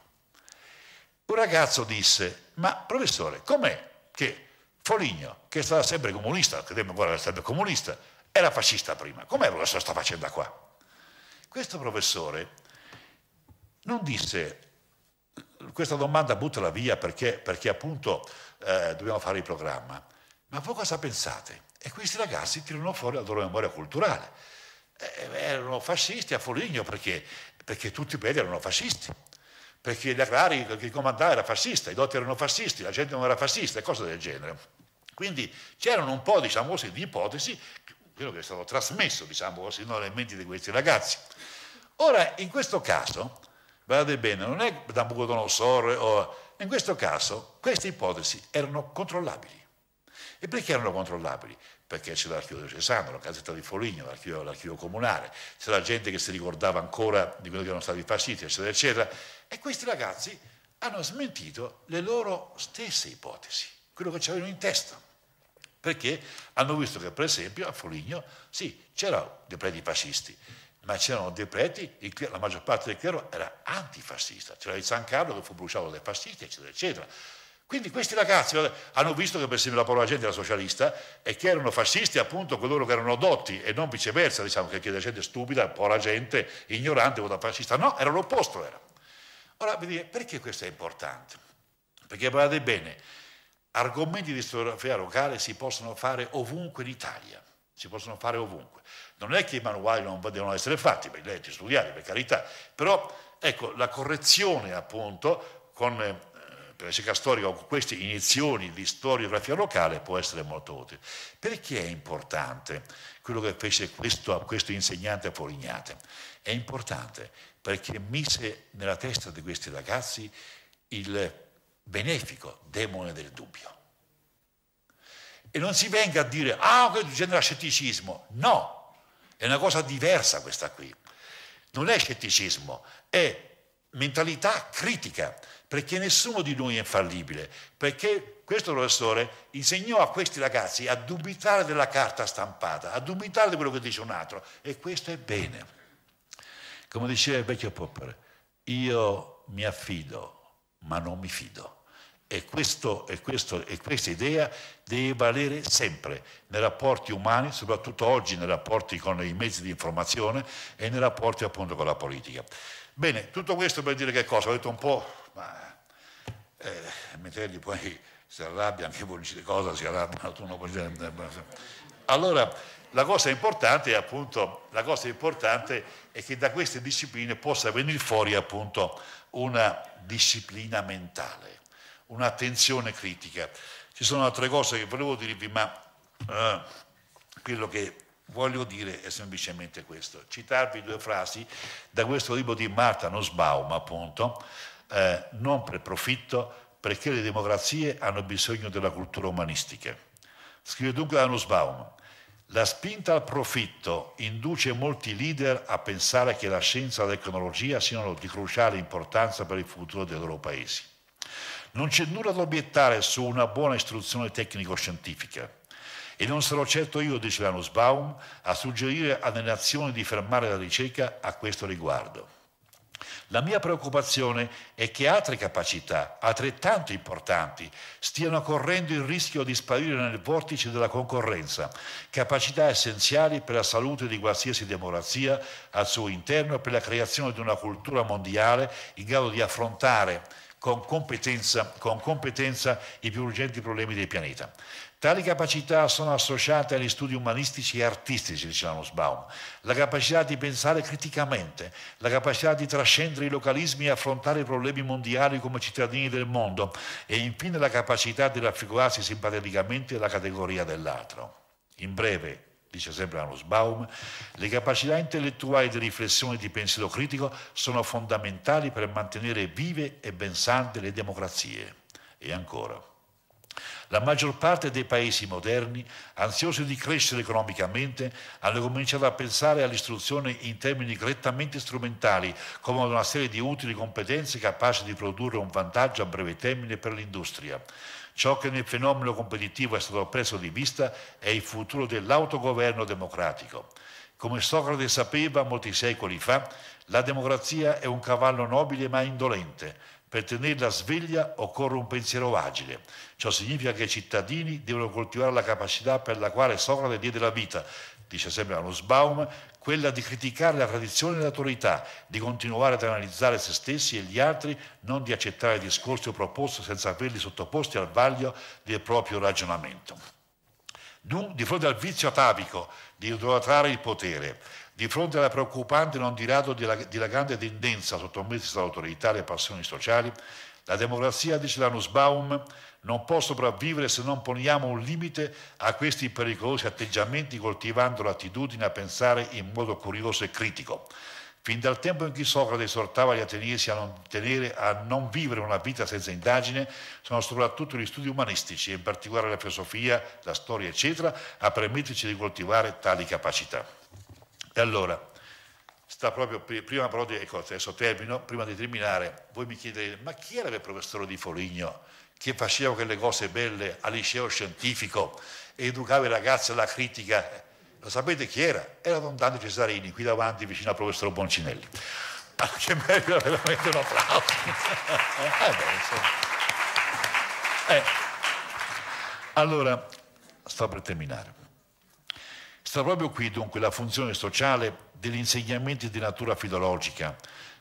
Speaker 2: Un ragazzo disse, ma professore, com'è che Foligno, che sarà sempre comunista, ancora che era sempre comunista, era fascista prima. Com'è questa sta facendo qua? Questo professore non disse questa domanda buttala via perché, perché appunto eh, dobbiamo fare il programma, ma voi cosa pensate? E questi ragazzi tirano fuori la loro memoria culturale. Eh, erano fascisti a Foligno perché, perché tutti belli erano fascisti perché gli agrari, chi comandava era fascista, i doti erano fascisti, la gente non era fascista e cose del genere. Quindi c'erano un po' diciamo così, di ipotesi, quello che è stato trasmesso diciamo così, nelle menti di questi ragazzi. Ora, in questo caso, guardate bene, non è Nabucodonosor, o, in questo caso queste ipotesi erano controllabili. E perché erano controllabili? perché c'era l'archivio di Cesano, la casetta di Foligno, l'archivio, l'archivio comunale, c'era gente che si ricordava ancora di quello che erano stati i fascisti, eccetera, eccetera, e questi ragazzi hanno smentito le loro stesse ipotesi, quello che avevano in testa, perché hanno visto che per esempio a Foligno sì, c'erano dei preti fascisti, ma c'erano dei preti, la maggior parte del clero era antifascista, c'era il San Carlo che fu bruciato dai fascisti, eccetera, eccetera. Quindi questi ragazzi hanno visto che persino la povera gente era socialista e che erano fascisti appunto coloro che erano dotti e non viceversa, diciamo che la gente stupida, povera gente, ignorante vota fascista. No, era l'opposto. Era. Ora, perché questo è importante? Perché guardate bene, argomenti di storiografia locale si possono fare ovunque in Italia, si possono fare ovunque. Non è che i manuali non devono essere fatti, ben letti, studiati, per carità, però ecco, la correzione appunto con eh, Jessica storica con queste iniezioni di storiografia locale può essere molto utile. Perché è importante quello che fece questo, questo insegnante a Polignate? È importante perché mise nella testa di questi ragazzi il benefico demone del dubbio. E non si venga a dire, ah, questo genera scetticismo. No, è una cosa diversa questa qui. Non è scetticismo, è mentalità critica perché nessuno di noi è infallibile, perché questo professore insegnò a questi ragazzi a dubitare della carta stampata, a dubitare di quello che dice un altro, e questo è bene. Come diceva il vecchio Popper, io mi affido, ma non mi fido. E, questo, e, questo, e, questa idea deve valere sempre nei rapporti umani, soprattutto oggi nei rapporti con i mezzi di informazione e nei rapporti appunto con la politica. Bene, tutto questo per dire che cosa? Ho detto un po' ma eh, eh, Metelli poi si arrabbia, anche voi dite cosa si arrabbia, Allora la cosa importante è appunto, la cosa importante è che da queste discipline possa venire fuori appunto una disciplina mentale, un'attenzione critica. Ci sono altre cose che volevo dirvi, ma eh, quello che voglio dire è semplicemente questo, citarvi due frasi da questo libro di Marta Nussbaum appunto, eh, non per profitto, perché le democrazie hanno bisogno della cultura umanistica. Scrive dunque Danus Baum, la spinta al profitto induce molti leader a pensare che la scienza e la tecnologia siano di cruciale importanza per il futuro dei loro paesi. Non c'è nulla da obiettare su una buona istruzione tecnico-scientifica. E non sarò certo io, dice Lanus Baum, a suggerire alle nazioni di fermare la ricerca a questo riguardo. La mia preoccupazione è che altre capacità, altrettanto importanti, stiano correndo il rischio di sparire nel vortice della concorrenza, capacità essenziali per la salute di qualsiasi democrazia al suo interno e per la creazione di una cultura mondiale in grado di affrontare con competenza, con competenza, i più urgenti problemi del pianeta. Tali capacità sono associate agli studi umanistici e artistici, dice la Nussbaum, la capacità di pensare criticamente, la capacità di trascendere i localismi e affrontare i problemi mondiali come cittadini del mondo e infine la capacità di raffigurarsi simpaticamente la categoria dell'altro. In breve, dice sempre la Nussbaum, le capacità intellettuali di riflessione e di pensiero critico sono fondamentali per mantenere vive e ben sante le democrazie. E ancora. La maggior parte dei paesi moderni, ansiosi di crescere economicamente, hanno cominciato a pensare all'istruzione in termini prettamente strumentali, come ad una serie di utili competenze capaci di produrre un vantaggio a breve termine per l'industria. Ciò che nel fenomeno competitivo è stato preso di vista è il futuro dell'autogoverno democratico. Come Socrate sapeva molti secoli fa, la democrazia è un cavallo nobile ma indolente, per tenerla sveglia occorre un pensiero agile. Ciò significa che i cittadini devono coltivare la capacità per la quale Socrate diede la vita, dice sempre Nussbaum, quella di criticare la tradizione e l'autorità, di continuare ad analizzare se stessi e gli altri, non di accettare discorsi o proposte senza averli sottoposti al vaglio del proprio ragionamento. Di fronte al vizio atavico di idolatrare il potere, di fronte alla preoccupante non di rado dilagante tendenza sottomessa all'autorità e passioni sociali, la democrazia, dice Lanusbaum, non può sopravvivere se non poniamo un limite a questi pericolosi atteggiamenti coltivando l'attitudine a pensare in modo curioso e critico. Fin dal tempo in cui Socrate esortava gli ateniesi a non, tenere, a non vivere una vita senza indagine, sono soprattutto gli studi umanistici, in particolare la filosofia, la storia, eccetera, a permetterci di coltivare tali capacità. E allora, sta proprio prima però di, ecco, adesso termino, prima di terminare, voi mi chiedete, ma chi era il professore di Foligno che faceva quelle cose belle al liceo scientifico e educava i ragazzi alla critica? Lo sapete chi era? Era Don Dante Cesarini, qui davanti, vicino al professor Boncinelli. Ah, che merita veramente un applauso. eh beh, eh. Allora, sto per terminare. Sta proprio qui dunque la funzione sociale degli insegnamenti di natura filologica,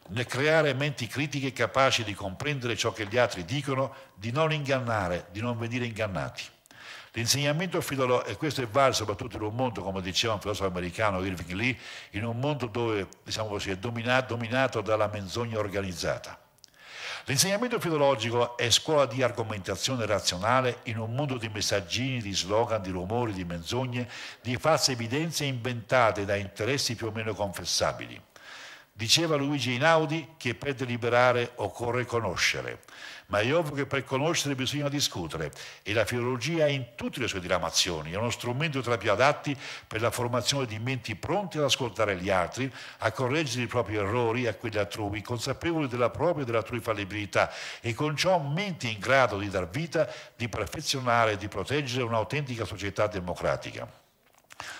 Speaker 2: nel creare menti critiche capaci di comprendere ciò che gli altri dicono, di non ingannare, di non venire ingannati. L'insegnamento filologico, e questo è valido soprattutto in un mondo, come diceva un filosofo americano Irving Lee, in un mondo dove diciamo così, è dominato, dominato dalla menzogna organizzata. L'insegnamento filologico è scuola di argomentazione razionale in un mondo di messaggini, di slogan, di rumori, di menzogne, di false evidenze inventate da interessi più o meno confessabili. Diceva Luigi Einaudi che per deliberare occorre conoscere ma è ovvio che per conoscere bisogna discutere e la filologia in tutte le sue diramazioni è uno strumento tra i più adatti per la formazione di menti pronti ad ascoltare gli altri, a correggere i propri errori e a quelli altrui, consapevoli della propria e della altrui fallibilità e con ciò menti in grado di dar vita, di perfezionare e di proteggere un'autentica società democratica.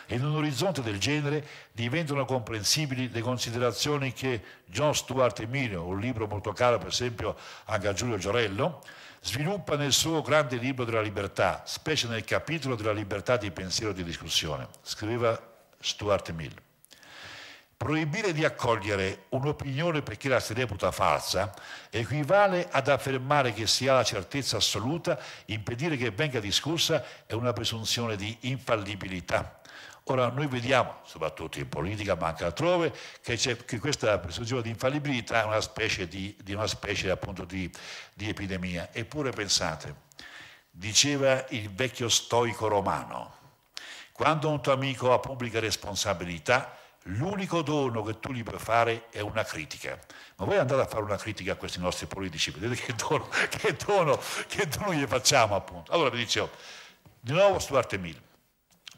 Speaker 2: In un orizzonte del genere diventano comprensibili le considerazioni che John Stuart Mill, un libro molto caro per esempio anche a Giulio Giorello, sviluppa nel suo grande libro della libertà, specie nel capitolo della libertà di pensiero e di discussione, scriveva Stuart Mill. Proibire di accogliere un'opinione perché la si reputa falsa equivale ad affermare che si ha la certezza assoluta, impedire che venga discussa è una presunzione di infallibilità. Ora noi vediamo, soprattutto in politica ma anche altrove, che, che questa presunzione di infallibilità è una specie, di, di, una specie appunto di, di epidemia. Eppure pensate, diceva il vecchio stoico romano, quando un tuo amico ha pubblica responsabilità, l'unico dono che tu gli puoi fare è una critica. Ma voi andate a fare una critica a questi nostri politici, vedete che dono, [laughs] che dono, che dono gli facciamo appunto. Allora vi dicevo, di nuovo su Artemil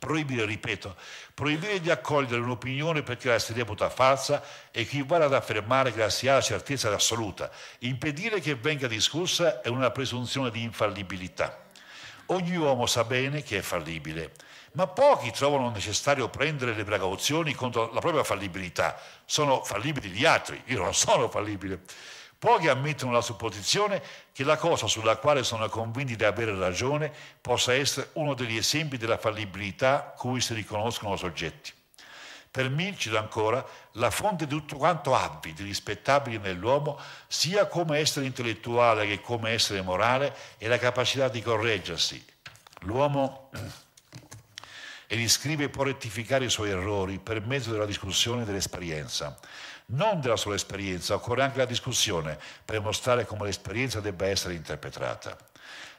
Speaker 2: proibire, ripeto, proibire di accogliere un'opinione perché la si reputa falsa e chi equivale ad affermare che la si ha la certezza assoluta. Impedire che venga discussa è una presunzione di infallibilità. Ogni uomo sa bene che è fallibile, ma pochi trovano necessario prendere le precauzioni contro la propria fallibilità. Sono fallibili gli altri, io non sono fallibile. Pochi ammettono la supposizione che la cosa sulla quale sono convinti di avere ragione possa essere uno degli esempi della fallibilità cui si riconoscono soggetti. Per Milcid ancora, la fonte di tutto quanto abbi di rispettabile nell'uomo, sia come essere intellettuale che come essere morale, è la capacità di correggersi. L'uomo eh, e riscrive e può rettificare i suoi errori per mezzo della discussione e dell'esperienza non della sola esperienza, occorre anche la discussione per mostrare come l'esperienza debba essere interpretata.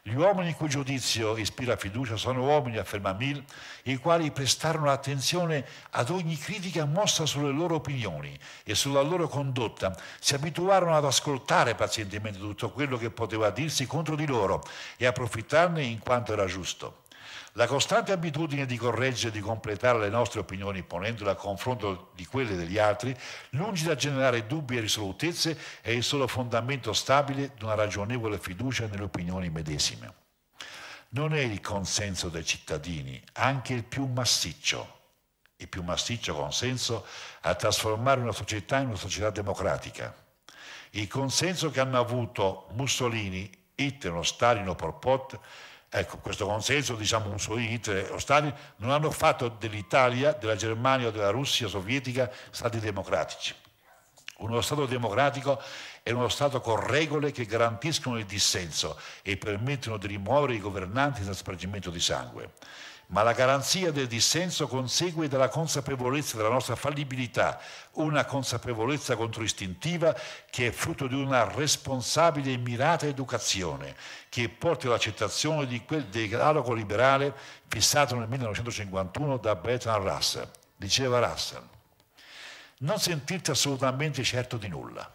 Speaker 2: Gli uomini cui giudizio ispira fiducia sono uomini, afferma Mill, i quali prestarono attenzione ad ogni critica mossa sulle loro opinioni e sulla loro condotta, si abituarono ad ascoltare pazientemente tutto quello che poteva dirsi contro di loro e approfittarne in quanto era giusto. La costante abitudine di correggere e di completare le nostre opinioni ponendole a confronto di quelle degli altri, lungi da generare dubbi e risolutezze, è il solo fondamento stabile di una ragionevole fiducia nelle opinioni medesime. Non è il consenso dei cittadini, anche il più massiccio, il più massiccio consenso a trasformare una società in una società democratica. Il consenso che hanno avuto Mussolini, Hitler, Stalin o Pol Pot Ecco, questo consenso, diciamo Mussolini, Hitler eh, o Stalin, non hanno fatto dell'Italia, della Germania o della Russia sovietica stati democratici. Uno Stato democratico è uno Stato con regole che garantiscono il dissenso e permettono di rimuovere i governanti dal spargimento di sangue ma la garanzia del dissenso consegue dalla consapevolezza della nostra fallibilità, una consapevolezza controistintiva che è frutto di una responsabile e mirata educazione che porta all'accettazione di quel dialogo liberale fissato nel 1951 da Bertrand Russell. Diceva Russell, non sentirti assolutamente certo di nulla.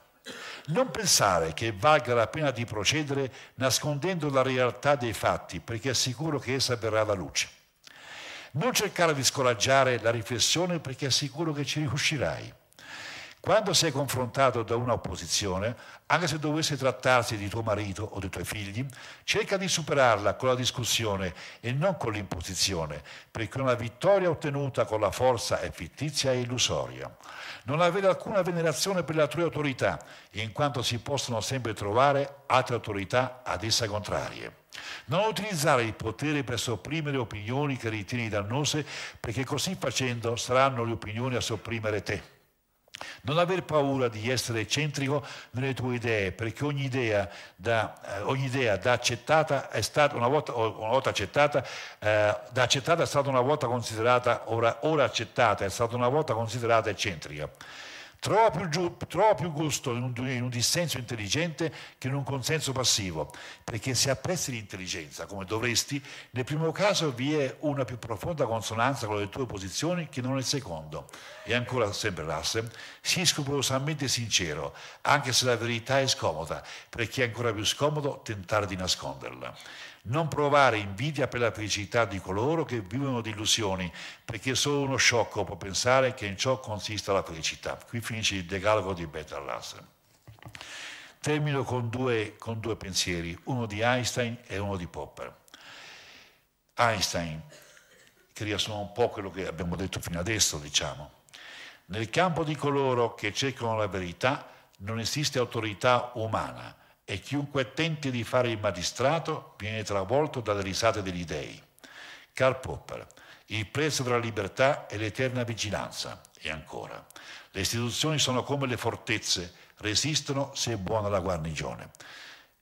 Speaker 2: Non pensare che valga la pena di procedere nascondendo la realtà dei fatti, perché è sicuro che essa verrà alla luce non cercare di scoraggiare la riflessione perché è sicuro che ci riuscirai. Quando sei confrontato da una opposizione, anche se dovesse trattarsi di tuo marito o dei tuoi figli, cerca di superarla con la discussione e non con l'imposizione, perché una vittoria ottenuta con la forza è fittizia e illusoria. Non avere alcuna venerazione per le altre autorità, in quanto si possono sempre trovare altre autorità ad essa contrarie. Non utilizzare il potere per sopprimere opinioni che ritieni dannose, perché così facendo saranno le opinioni a sopprimere te. Non aver paura di essere eccentrico nelle tue idee, perché ogni idea da, eh, ogni idea da accettata è stata una volta, una volta accettata, eh, da accettata è stata una volta considerata, ora, ora accettata è stata una volta considerata eccentrica. Trova più, giu, trova più gusto in un, in un, dissenso intelligente che in un consenso passivo, perché se apprezzi l'intelligenza come dovresti, nel primo caso vi è una più profonda consonanza con le tue posizioni che non nel secondo. E ancora sempre Russell, sii scrupolosamente sincero, anche se la verità è scomoda, perché è ancora più scomodo tentare di nasconderla. Non provare invidia per la felicità di coloro che vivono di illusioni, perché solo uno sciocco può pensare che in ciò consista la felicità. Qui finisce il decalogo di Betallas. Termino con due, con due pensieri, uno di Einstein e uno di Popper. Einstein, che riassume un po' quello che abbiamo detto fino adesso, diciamo. Nel campo di coloro che cercano la verità non esiste autorità umana, e chiunque tenti di fare il magistrato viene travolto dalle risate degli dèi. Karl Popper, il prezzo della libertà è l'eterna vigilanza. E ancora, le istituzioni sono come le fortezze, resistono se è buona la guarnigione.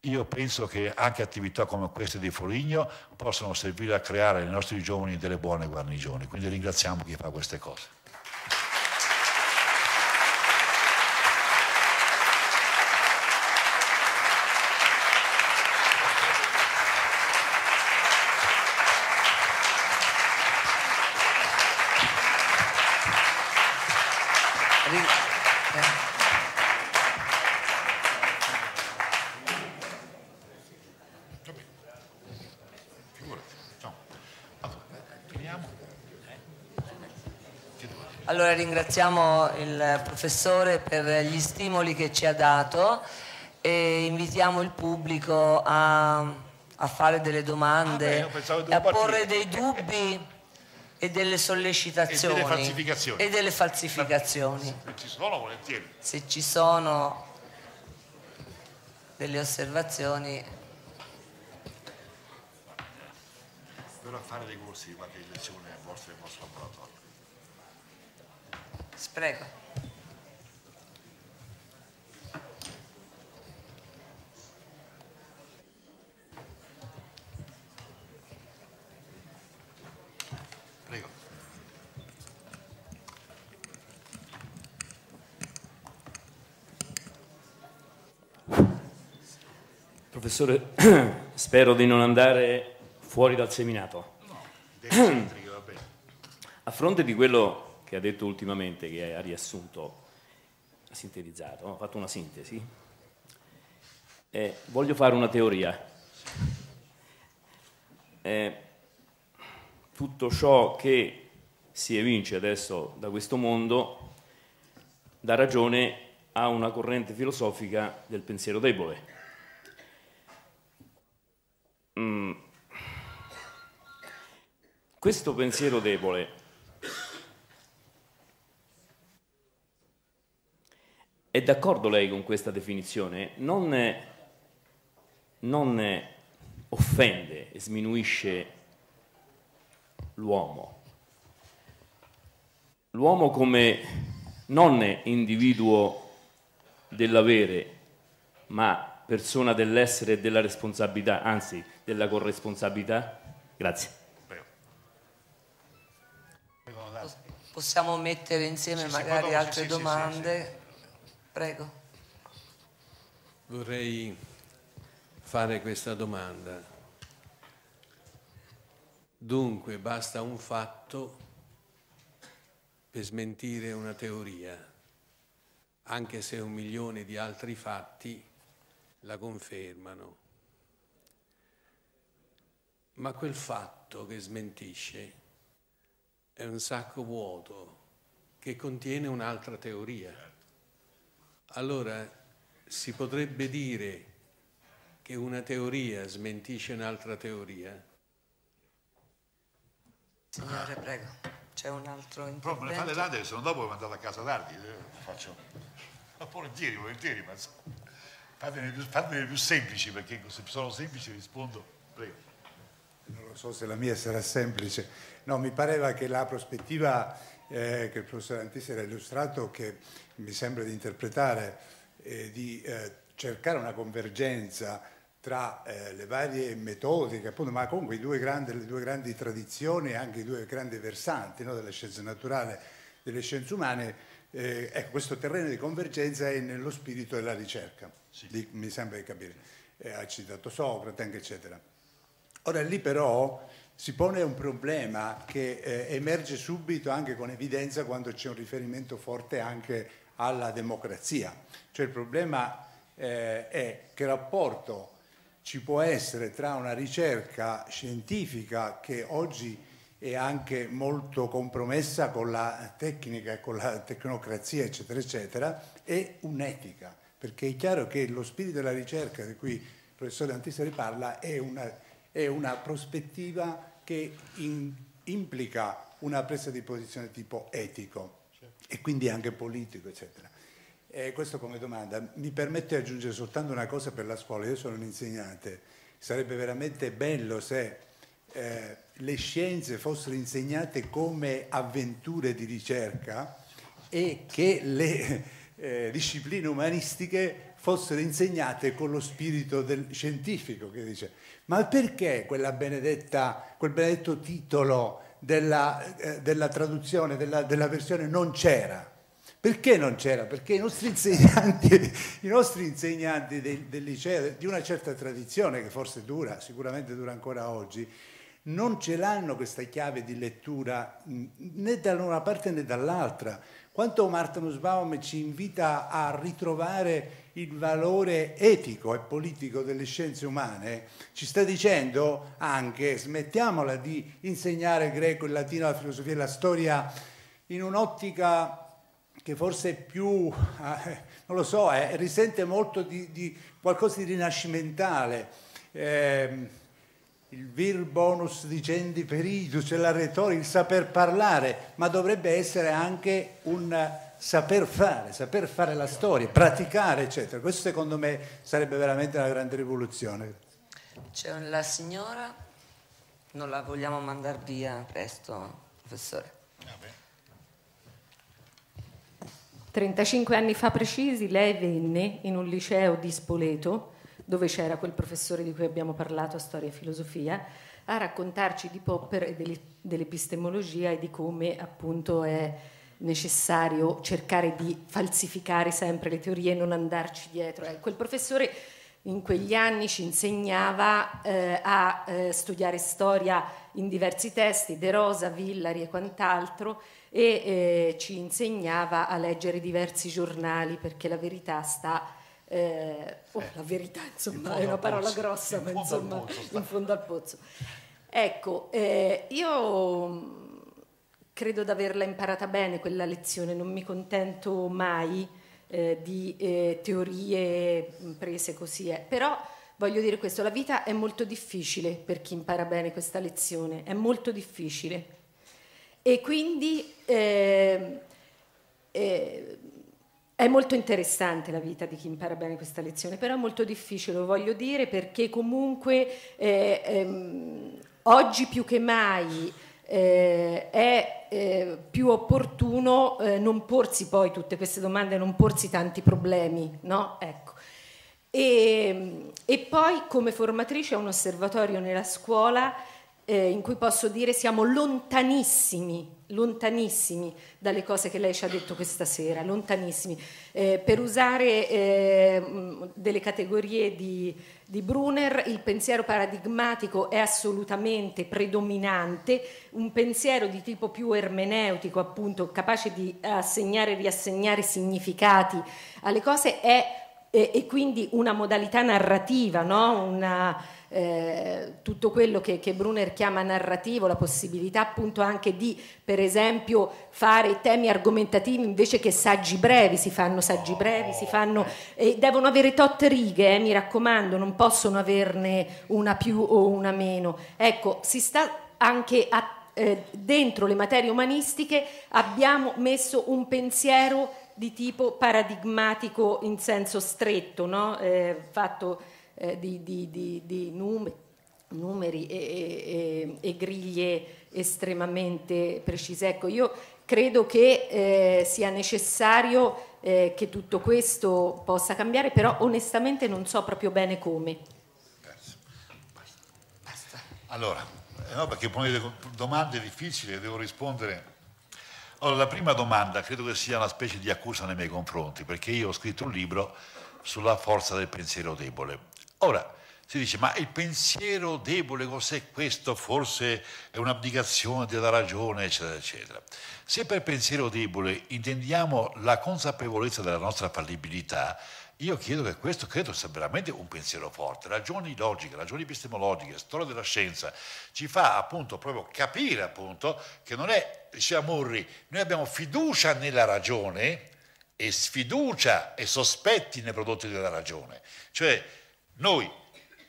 Speaker 2: Io penso che anche attività come queste di Foligno possano servire a creare nei nostri giovani delle buone guarnigioni, quindi ringraziamo chi fa queste cose.
Speaker 1: ringraziamo il professore per gli stimoli che ci ha dato e invitiamo il pubblico a, a fare delle domande, ah, beh, a porre dei dubbi e delle sollecitazioni e delle falsificazioni, e delle falsificazioni. se
Speaker 2: ci sono volentieri
Speaker 1: se ci sono delle osservazioni
Speaker 2: dovrò fare dei corsi di qualche lezione al vostro, al vostro laboratorio Prego.
Speaker 3: Professore, [clears throat] spero di non andare fuori dal seminato. No, [clears throat] a fronte di quello che ha detto ultimamente, che ha riassunto, ha sintetizzato, ha fatto una sintesi. Eh, voglio fare una teoria. Eh, tutto ciò che si evince adesso da questo mondo dà ragione a una corrente filosofica del pensiero debole. Mm. Questo pensiero debole È d'accordo lei con questa definizione? Non, non offende e sminuisce l'uomo. L'uomo come non individuo dell'avere, ma persona dell'essere e della responsabilità, anzi della corresponsabilità? Grazie.
Speaker 1: Possiamo mettere insieme sì, magari sì, altre sì, domande? Prego.
Speaker 4: Vorrei fare questa domanda. Dunque, basta un fatto per smentire una teoria, anche se un milione di altri fatti la confermano. Ma quel fatto che smentisce è un sacco vuoto che contiene un'altra teoria. Allora si potrebbe dire che una teoria smentisce un'altra teoria?
Speaker 1: Signore, prego,
Speaker 2: c'è un altro intervento. Proprio fate là adesso, non dopo andate a casa tardi, eh, faccio volentieri, [laughs] volentieri, ma fatemi più semplici perché se sono semplici rispondo, prego
Speaker 4: so se la mia sarà semplice, no, mi pareva che la prospettiva eh, che il professor Antisi ha illustrato, che mi sembra di interpretare, eh, di eh, cercare una convergenza tra eh, le varie metodiche, appunto, ma comunque due grandi, le due grandi tradizioni e anche i due grandi versanti no, della scienza naturale e delle scienze umane, eh, ecco, questo terreno di convergenza è nello spirito della ricerca, sì. di, mi sembra di capire. Eh, ha citato Socrate, anche eccetera. Ora lì però si pone un problema che eh, emerge subito anche con evidenza quando c'è un riferimento forte anche alla democrazia. Cioè il problema eh, è che rapporto ci può essere tra una ricerca scientifica che oggi è anche molto compromessa con la tecnica e con la tecnocrazia, eccetera, eccetera, e un'etica. Perché è chiaro che lo spirito della ricerca di cui il professore Antisseri parla è una è una prospettiva che in, implica una presa di posizione tipo etico e quindi anche politico, eccetera. E eh, questo come domanda. Mi permette di aggiungere soltanto una cosa per la scuola, io sono un insegnante, sarebbe veramente bello se eh, le scienze fossero insegnate come avventure di ricerca e che le eh, discipline umanistiche fossero insegnate con lo spirito scientifico che dice, ma perché quel benedetto titolo della, eh, della traduzione, della, della versione non c'era? Perché non c'era? Perché i nostri [laughs] insegnanti, i nostri insegnanti del, del, liceo, di una certa tradizione che forse dura, sicuramente dura ancora oggi, non ce l'hanno questa chiave di lettura né da una parte né dall'altra quanto Martin Nussbaum ci invita a ritrovare il valore etico e politico delle scienze umane, ci sta dicendo anche smettiamola di insegnare il greco, il latino, la filosofia e la storia in un'ottica che forse è più, eh, non lo so, eh, risente molto di, di, qualcosa di rinascimentale. Eh, il vir bonus dicendi perigio, cioè la retorica, il saper parlare, ma dovrebbe essere anche un eh, saper fare, saper fare la storia, praticare, eccetera. Questo secondo me sarebbe veramente una grande rivoluzione. C'è la
Speaker 1: signora, non la vogliamo mandare via presto, professore.
Speaker 5: 35 anni fa precisi lei venne in un liceo di Spoleto dove c'era quel professore di cui abbiamo parlato a Storia e Filosofia, a raccontarci di Popper e dell'epistemologia e di come appunto è necessario cercare di falsificare sempre le teorie e non andarci dietro. Eh, quel professore in quegli anni ci insegnava eh, a eh, studiare storia in diversi testi, De Rosa, Villari e quant'altro, e eh, ci insegnava a leggere diversi giornali perché la verità sta eh, oh, eh. la verità, insomma, è una parola pozzo, grossa, ma insomma, pozzo, in fondo al pozzo. Ecco, eh, io mm, credo di averla imparata bene quella lezione, non mi contento mai eh, di eh, teorie mm, prese così, è eh. però voglio dire questo, la vita è molto difficile per chi impara bene questa lezione, è molto difficile. E quindi ehm, eh, eh, è molto interessante la vita di chi impara bene questa lezione, però è molto difficile, lo voglio dire, perché comunque eh, ehm, oggi più che mai eh, è eh, più opportuno eh, non porsi poi tutte queste domande, non porsi tanti problemi, no? Ecco. E, ehm, e poi come formatrice ho un osservatorio nella scuola eh, in cui posso dire siamo lontanissimi lontanissimi dalle cose che lei ci ha detto questa sera, lontanissimi. Eh, per usare eh, delle categorie di, di, Brunner, il pensiero paradigmatico è assolutamente predominante, un pensiero di tipo più ermeneutico, appunto, capace di assegnare e riassegnare significati alle cose, è e, e quindi una modalità narrativa, no? una, eh, tutto quello che, che, Brunner chiama narrativo, la possibilità appunto anche di, per esempio, fare temi argomentativi invece che saggi brevi, si fanno saggi brevi, si fanno, eh, devono avere tot righe, eh, mi raccomando, non possono averne una più o una meno. Ecco, si sta anche a, eh, dentro le materie umanistiche abbiamo messo un pensiero di tipo paradigmatico in senso stretto, no? eh, fatto eh, di, di, di, di num numeri e, e, e, griglie estremamente precise. Ecco, io credo che eh, sia necessario eh, che tutto questo possa cambiare, però onestamente non so proprio bene come. Grazie.
Speaker 2: Basta. Allora, eh, no, perché ponete domande difficili, devo rispondere allora, la prima domanda credo che sia una specie di accusa nei miei confronti, perché io ho scritto un libro sulla forza del pensiero debole. Ora, si dice, ma il pensiero debole cos'è questo? Forse è un'abdicazione della ragione, eccetera, eccetera. Se per pensiero debole intendiamo la consapevolezza della nostra fallibilità, io chiedo che questo, credo sia veramente un pensiero forte, ragioni logiche, ragioni epistemologiche, storia della scienza, ci fa appunto proprio capire appunto che non è, diceva Murri, noi abbiamo fiducia nella ragione e sfiducia e sospetti nei prodotti della ragione. Cioè noi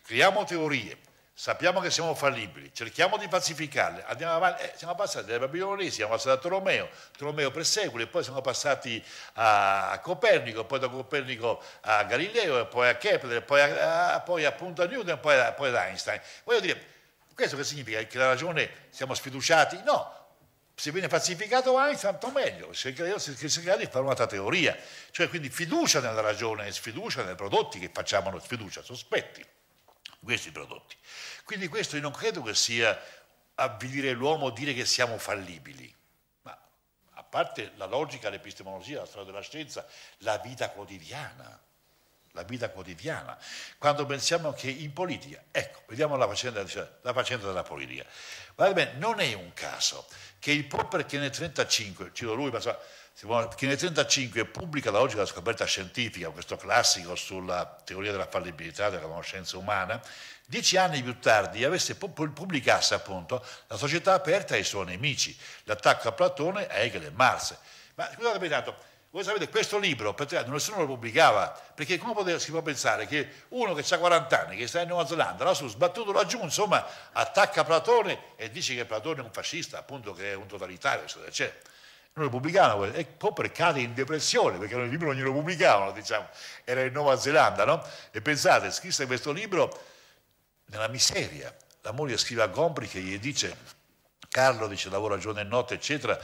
Speaker 2: creiamo teorie, sappiamo che siamo fallibili, cerchiamo di pacificarle, andiamo avanti, eh, siamo passati dai Babiloni, siamo passati da Tolomeo, Tolomeo per secoli, poi siamo passati a Copernico, poi da Copernico a Galileo, poi a Kepler, poi, a, poi appunto a Newton, poi, a, poi ad Einstein. Voglio dire, questo che significa? Che la ragione siamo sfiduciati? No, se viene pacificato Einstein, tanto meglio, si cercherà di fare un'altra teoria, cioè quindi fiducia nella ragione, sfiducia nei prodotti che facciamo, sfiducia, sospetti questi prodotti. Quindi questo io non credo che sia avvilire l'uomo dire che siamo fallibili, ma a parte la logica, l'epistemologia, la storia della scienza, la vita quotidiana la vita quotidiana, quando pensiamo che in politica, ecco, vediamo la faccenda, cioè, la faccenda della politica, guardate bene, non è un caso che il Popper che nel 1935, cito lui, ma, che nel 1935 pubblica la logica della scoperta scientifica, questo classico sulla teoria della fallibilità della conoscenza umana, dieci anni più tardi avesse, pubblicasse appunto la società aperta ai suoi nemici, l'attacco a Platone, a Hegel e Marx. Ma scusatemi tanto, voi sapete, questo libro per tre anni nessuno lo pubblicava, perché come poteva, si può pensare che uno che ha 40 anni, che sta in Nuova Zelanda, lassù sbattuto laggiù, insomma, attacca Platone e dice che Platone è un fascista, appunto che è un totalitario, eccetera, eccetera. Non lo pubblicavano, e Popper cade in depressione perché il libro non glielo pubblicavano, diciamo, era in Nuova Zelanda, no? E pensate, scrisse questo libro nella miseria. La moglie scrive a Gombri che gli dice, Carlo dice lavora giorno e notte, eccetera,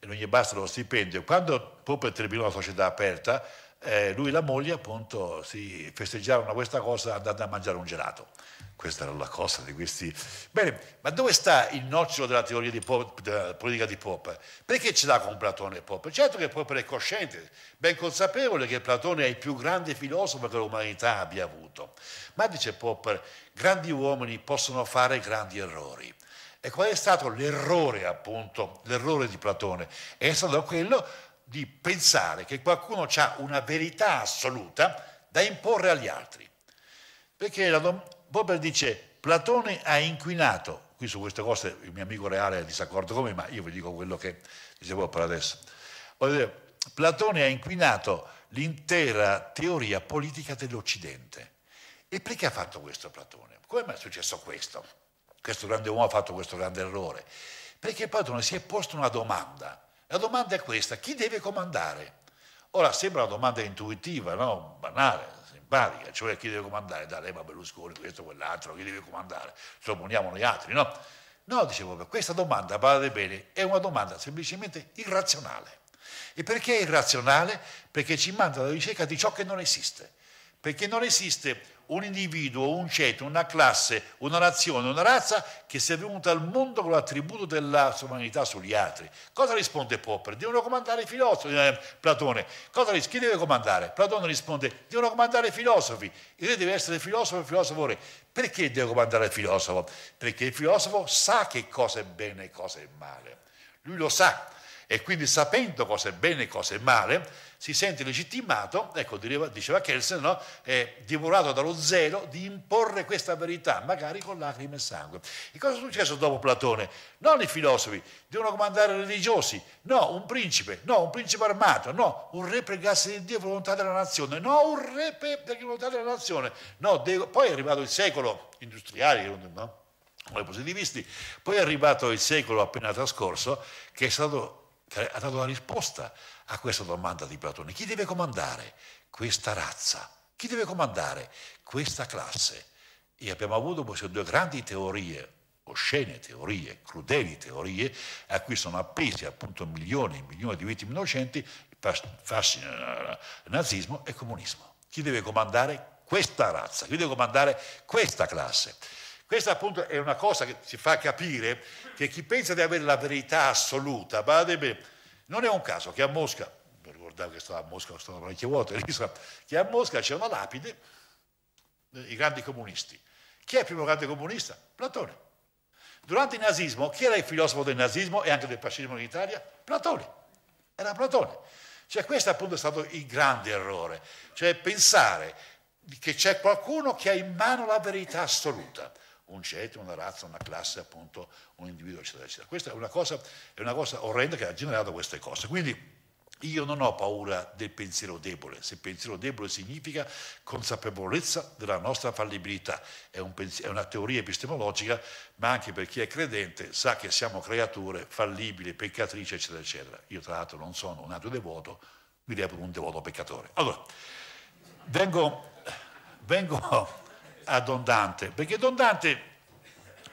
Speaker 2: non gli basta lo stipendio. Quando Popper terminò la società aperta, eh, lui e la moglie appunto si festeggiarono questa cosa andando a mangiare un gelato. Questa era la cosa di questi... Bene, ma dove sta il nocciolo della teoria di Pope, della politica di Popper? Perché ce l'ha con Platone e Popper? Certo che Popper è cosciente, ben consapevole che Platone è il più grande filosofo che l'umanità abbia avuto. Ma dice Popper, grandi uomini possono fare grandi errori e qual è stato l'errore appunto, l'errore di Platone? È stato quello di pensare che qualcuno ha una verità assoluta da imporre agli altri. Perché Popper dice Platone ha inquinato, qui su queste cose il mio amico reale è disaccordo con me, ma io vi dico quello che dicevo per adesso. Dire, Platone ha inquinato l'intera teoria politica dell'Occidente. E perché ha fatto questo Platone? Come mai è successo questo? questo grande uomo ha fatto questo grande errore, perché il padrone si è posto una domanda. La domanda è questa, chi deve comandare? Ora sembra una domanda intuitiva, no? banale, simpatica, cioè chi deve comandare? Da lei, Berlusconi, questo, quell'altro, chi deve comandare? Ce lo poniamo noi altri, no? No, dicevo, questa domanda, guardate bene, è una domanda semplicemente irrazionale. E perché è irrazionale? Perché ci manda alla ricerca di ciò che non esiste. Perché non esiste un individuo, un ceto, una classe, una nazione, una razza che si è venuta al mondo con l'attributo della sovranità sugli altri. Cosa risponde Popper? Devono comandare i filosofi, eh, Platone. Cosa, chi deve comandare? Platone risponde, devono comandare i filosofi. E lei deve essere filosofo e filosofo re. Perché deve comandare il filosofo? Perché il filosofo sa che cosa è bene e cosa è male. Lui lo sa e quindi sapendo cosa è bene e cosa è male, si sente legittimato, ecco diceva, Kelsen, no? è divorato dallo zelo di imporre questa verità, magari con lacrime e sangue. E cosa è successo dopo Platone? Non i filosofi, devono comandare i religiosi, no, un principe, no, un principe armato, no, un re per pregasse di Dio e volontà della nazione, no, un re per volontà della nazione, no, devo... poi è arrivato il secolo industriale, no? con positivisti, poi è arrivato il secolo appena trascorso che è stato cioè, ha dato la risposta a questa domanda di Platone. Chi deve comandare? Questa razza. Chi deve comandare? Questa classe. E abbiamo avuto queste due grandi teorie, oscene teorie, crudeli teorie, a cui sono appesi appunto milioni e milioni di vittime innocenti, fascina eh, nazismo e comunismo. Chi deve comandare? Questa razza. Chi deve comandare? Questa classe. Questa appunto è una cosa che ci fa capire che chi pensa di avere la verità assoluta, bene, non è un caso che a Mosca, mi ricordavo che stavo a Mosca, stavo parecchio vuoto, [laughs] che a Mosca c'è una lapide, eh, i grandi comunisti. Chi è il primo grande comunista? Platone. Durante il nazismo, chi era il filosofo del nazismo e anche del fascismo in Italia? Platone. Era Platone. Cioè questo appunto è stato il grande errore, cioè pensare che c'è qualcuno che ha in mano la verità assoluta un ceto, una razza, una classe, appunto, un individuo, eccetera, eccetera. Questa è una cosa, è una cosa orrenda che ha generato queste cose. Quindi io non ho paura del pensiero debole, se pensiero debole significa consapevolezza della nostra fallibilità, è, un pens- è, una teoria epistemologica, ma anche per chi è credente sa che siamo creature fallibili, peccatrici, eccetera, eccetera. Io tra l'altro non sono un altro devoto, mi reputo un devoto peccatore. Allora, vengo, vengo a Don Dante, perché Don Dante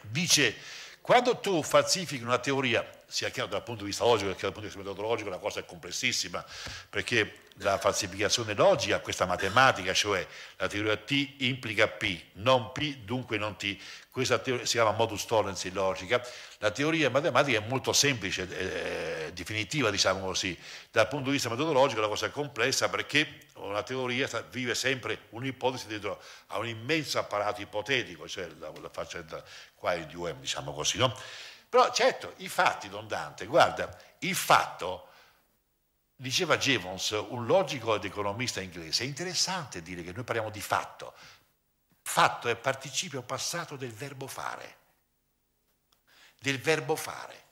Speaker 2: dice quando tu falsifichi una teoria sia chiaro dal punto di vista logico che dal punto di vista metodologico la cosa è complessissima, perché la falsificazione logica, questa matematica, cioè la teoria T implica P, non P dunque non T, questa teoria si chiama modus tollens in logica, la teoria matematica è molto semplice, eh, definitiva diciamo così, dal punto di vista metodologico la cosa è complessa perché una teoria vive sempre un'ipotesi dentro a un immenso apparato ipotetico, cioè la, la faccenda qua è il 2 diciamo così, no? Però certo, i fatti, Don Dante, guarda, il fatto, diceva Jevons, un logico ed economista inglese, è interessante dire che noi parliamo di fatto. Fatto è participio passato del verbo fare. Del verbo fare.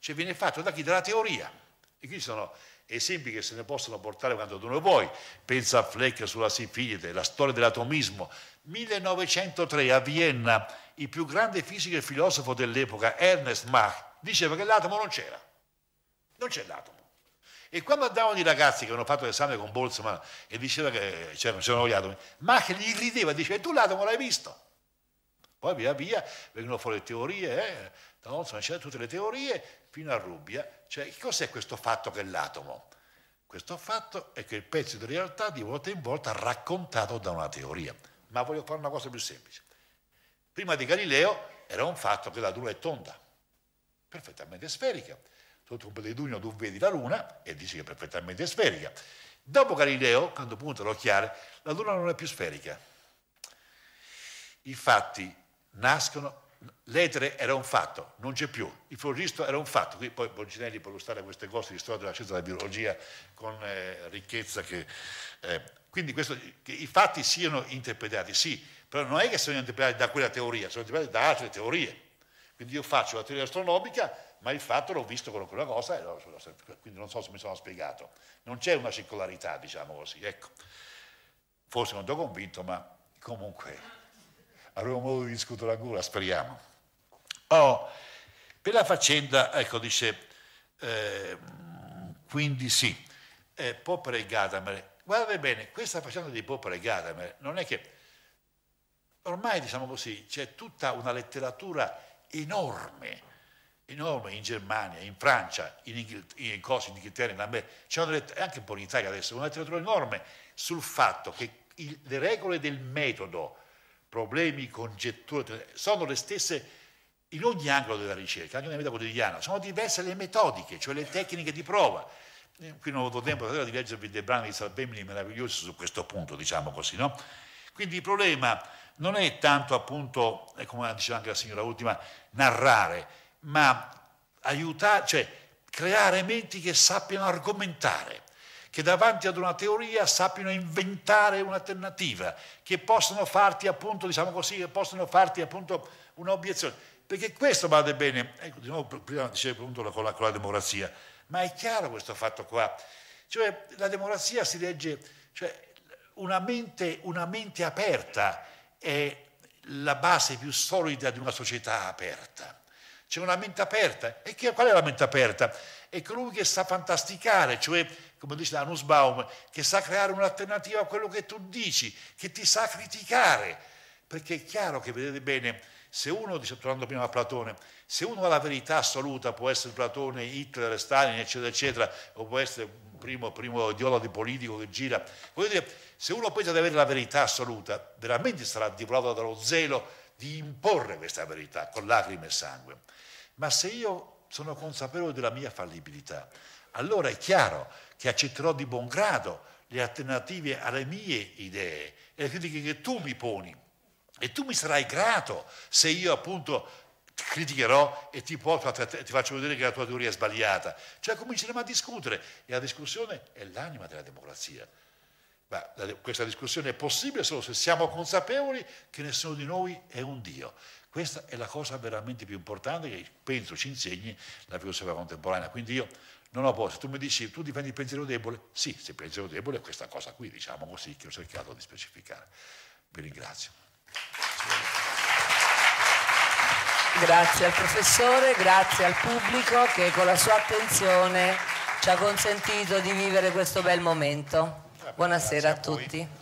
Speaker 2: Cioè viene fatto da chi? Dalla teoria. E qui sono esempi che se ne possono portare quando uno vuoi. Pensa a Fleck sulla Sifilide, la storia dell'atomismo. 1903 a Vienna il più grande fisico e filosofo dell'epoca, Ernest Mach, diceva che l'atomo non c'era. Non c'è l'atomo. E quando andavano i ragazzi che avevano fatto l'esame con Boltzmann e diceva che c'erano, gli atomi, Mach gli rideva, diceva, tu l'atomo l'hai visto? Poi via via vengono fuori le teorie, eh, Boltzmann c'erano tutte le teorie, fino a Rubbia. Cioè, cos'è questo fatto che è l'atomo? Questo fatto è che il pezzo di realtà di volta in volta raccontato da una teoria. Ma voglio fare una cosa più semplice. Prima di Galileo era un fatto che la Luna è tonda, perfettamente sferica. Sotto un pedidugno tu vedi la Luna e dici che è perfettamente sferica. Dopo Galileo, quando punta l'occhiale, la Luna non è più sferica. I fatti nascono, l'etere era un fatto, non c'è più, il floristo era un fatto. Qui poi Borginelli può illustrare queste cose di storia della scienza della biologia con eh, ricchezza che... Eh, quindi questo, che i fatti siano interpretati, sì, però non è che sono interpretati da quella teoria, sono interpretati da altre teorie. Quindi io faccio la teoria astronomica, ma il fatto l'ho visto con quella cosa, quindi non so se mi sono spiegato. Non c'è una circolarità, diciamo così, ecco. Forse non ti ho convinto, ma comunque avremo modo di discutere ancora, speriamo. Oh, per la faccenda, ecco, dice, eh, quindi sì, eh, Popper e Gadamer, guardate bene, questa faccenda di Popper e Gadamer non è che Ormai, diciamo così, c'è tutta una letteratura enorme, enorme in Germania, in Francia, in, Inghil- in, Cosa, in Inghilterra, in America, c'è anche un po' in Italia adesso, una letteratura enorme sul fatto che il, le regole del metodo, problemi, congetture, sono le stesse in ogni angolo della ricerca, anche nella vita quotidiana. Sono diverse le metodiche, cioè le tecniche di prova. Eh, qui non ho avuto tempo di leggervi dei brani di Salvemini meravigliosi su questo punto, diciamo così, no? Quindi il problema non è tanto appunto, come diceva anche la signora ultima, narrare, ma aiutare, cioè creare menti che sappiano argomentare, che davanti ad una teoria sappiano inventare un'alternativa, che possono farti appunto, diciamo così, che possono farti appunto un'obiezione. Perché questo vale bene, ecco, di nuovo prima dicevo appunto con la, con la democrazia, ma è chiaro questo fatto qua. Cioè la democrazia si legge, cioè una mente, una mente aperta, è la base più solida di una società aperta. C'è una mente aperta. E che, qual è la mente aperta? È colui che sa fantasticare, cioè, come dice la Nussbaum, che sa creare un'alternativa a quello che tu dici, che ti sa criticare. Perché è chiaro che, vedete bene, se uno, tornando prima a Platone, se uno ha la verità assoluta, può essere Platone, Hitler, Stalin, eccetera, eccetera, o può essere primo, primo ideologo politico che gira. Voglio dire, se uno pensa di avere la verità assoluta, veramente sarà divorato dallo zelo di imporre questa verità con lacrime e sangue. Ma se io sono consapevole della mia fallibilità, allora è chiaro che accetterò di buon grado le alternative alle mie idee e le critiche che tu mi poni. E tu mi sarai grato se io appunto criticherò e ti, porto ti faccio vedere che la tua teoria è sbagliata. Cioè cominceremo a discutere e la discussione è l'anima della democrazia. Ma la, questa discussione è possibile solo se siamo consapevoli che nessuno di noi è un Dio. Questa è la cosa veramente più importante che penso ci insegni la filosofia contemporanea. Quindi io non ho posto, tu mi dici tu difendi il pensiero debole? Sì, se il pensiero debole è questa cosa qui, diciamo così, che ho cercato di specificare. Vi ringrazio.
Speaker 1: Grazie al professore, grazie al pubblico che con la sua attenzione ci ha consentito di vivere questo bel momento. Buonasera a tutti.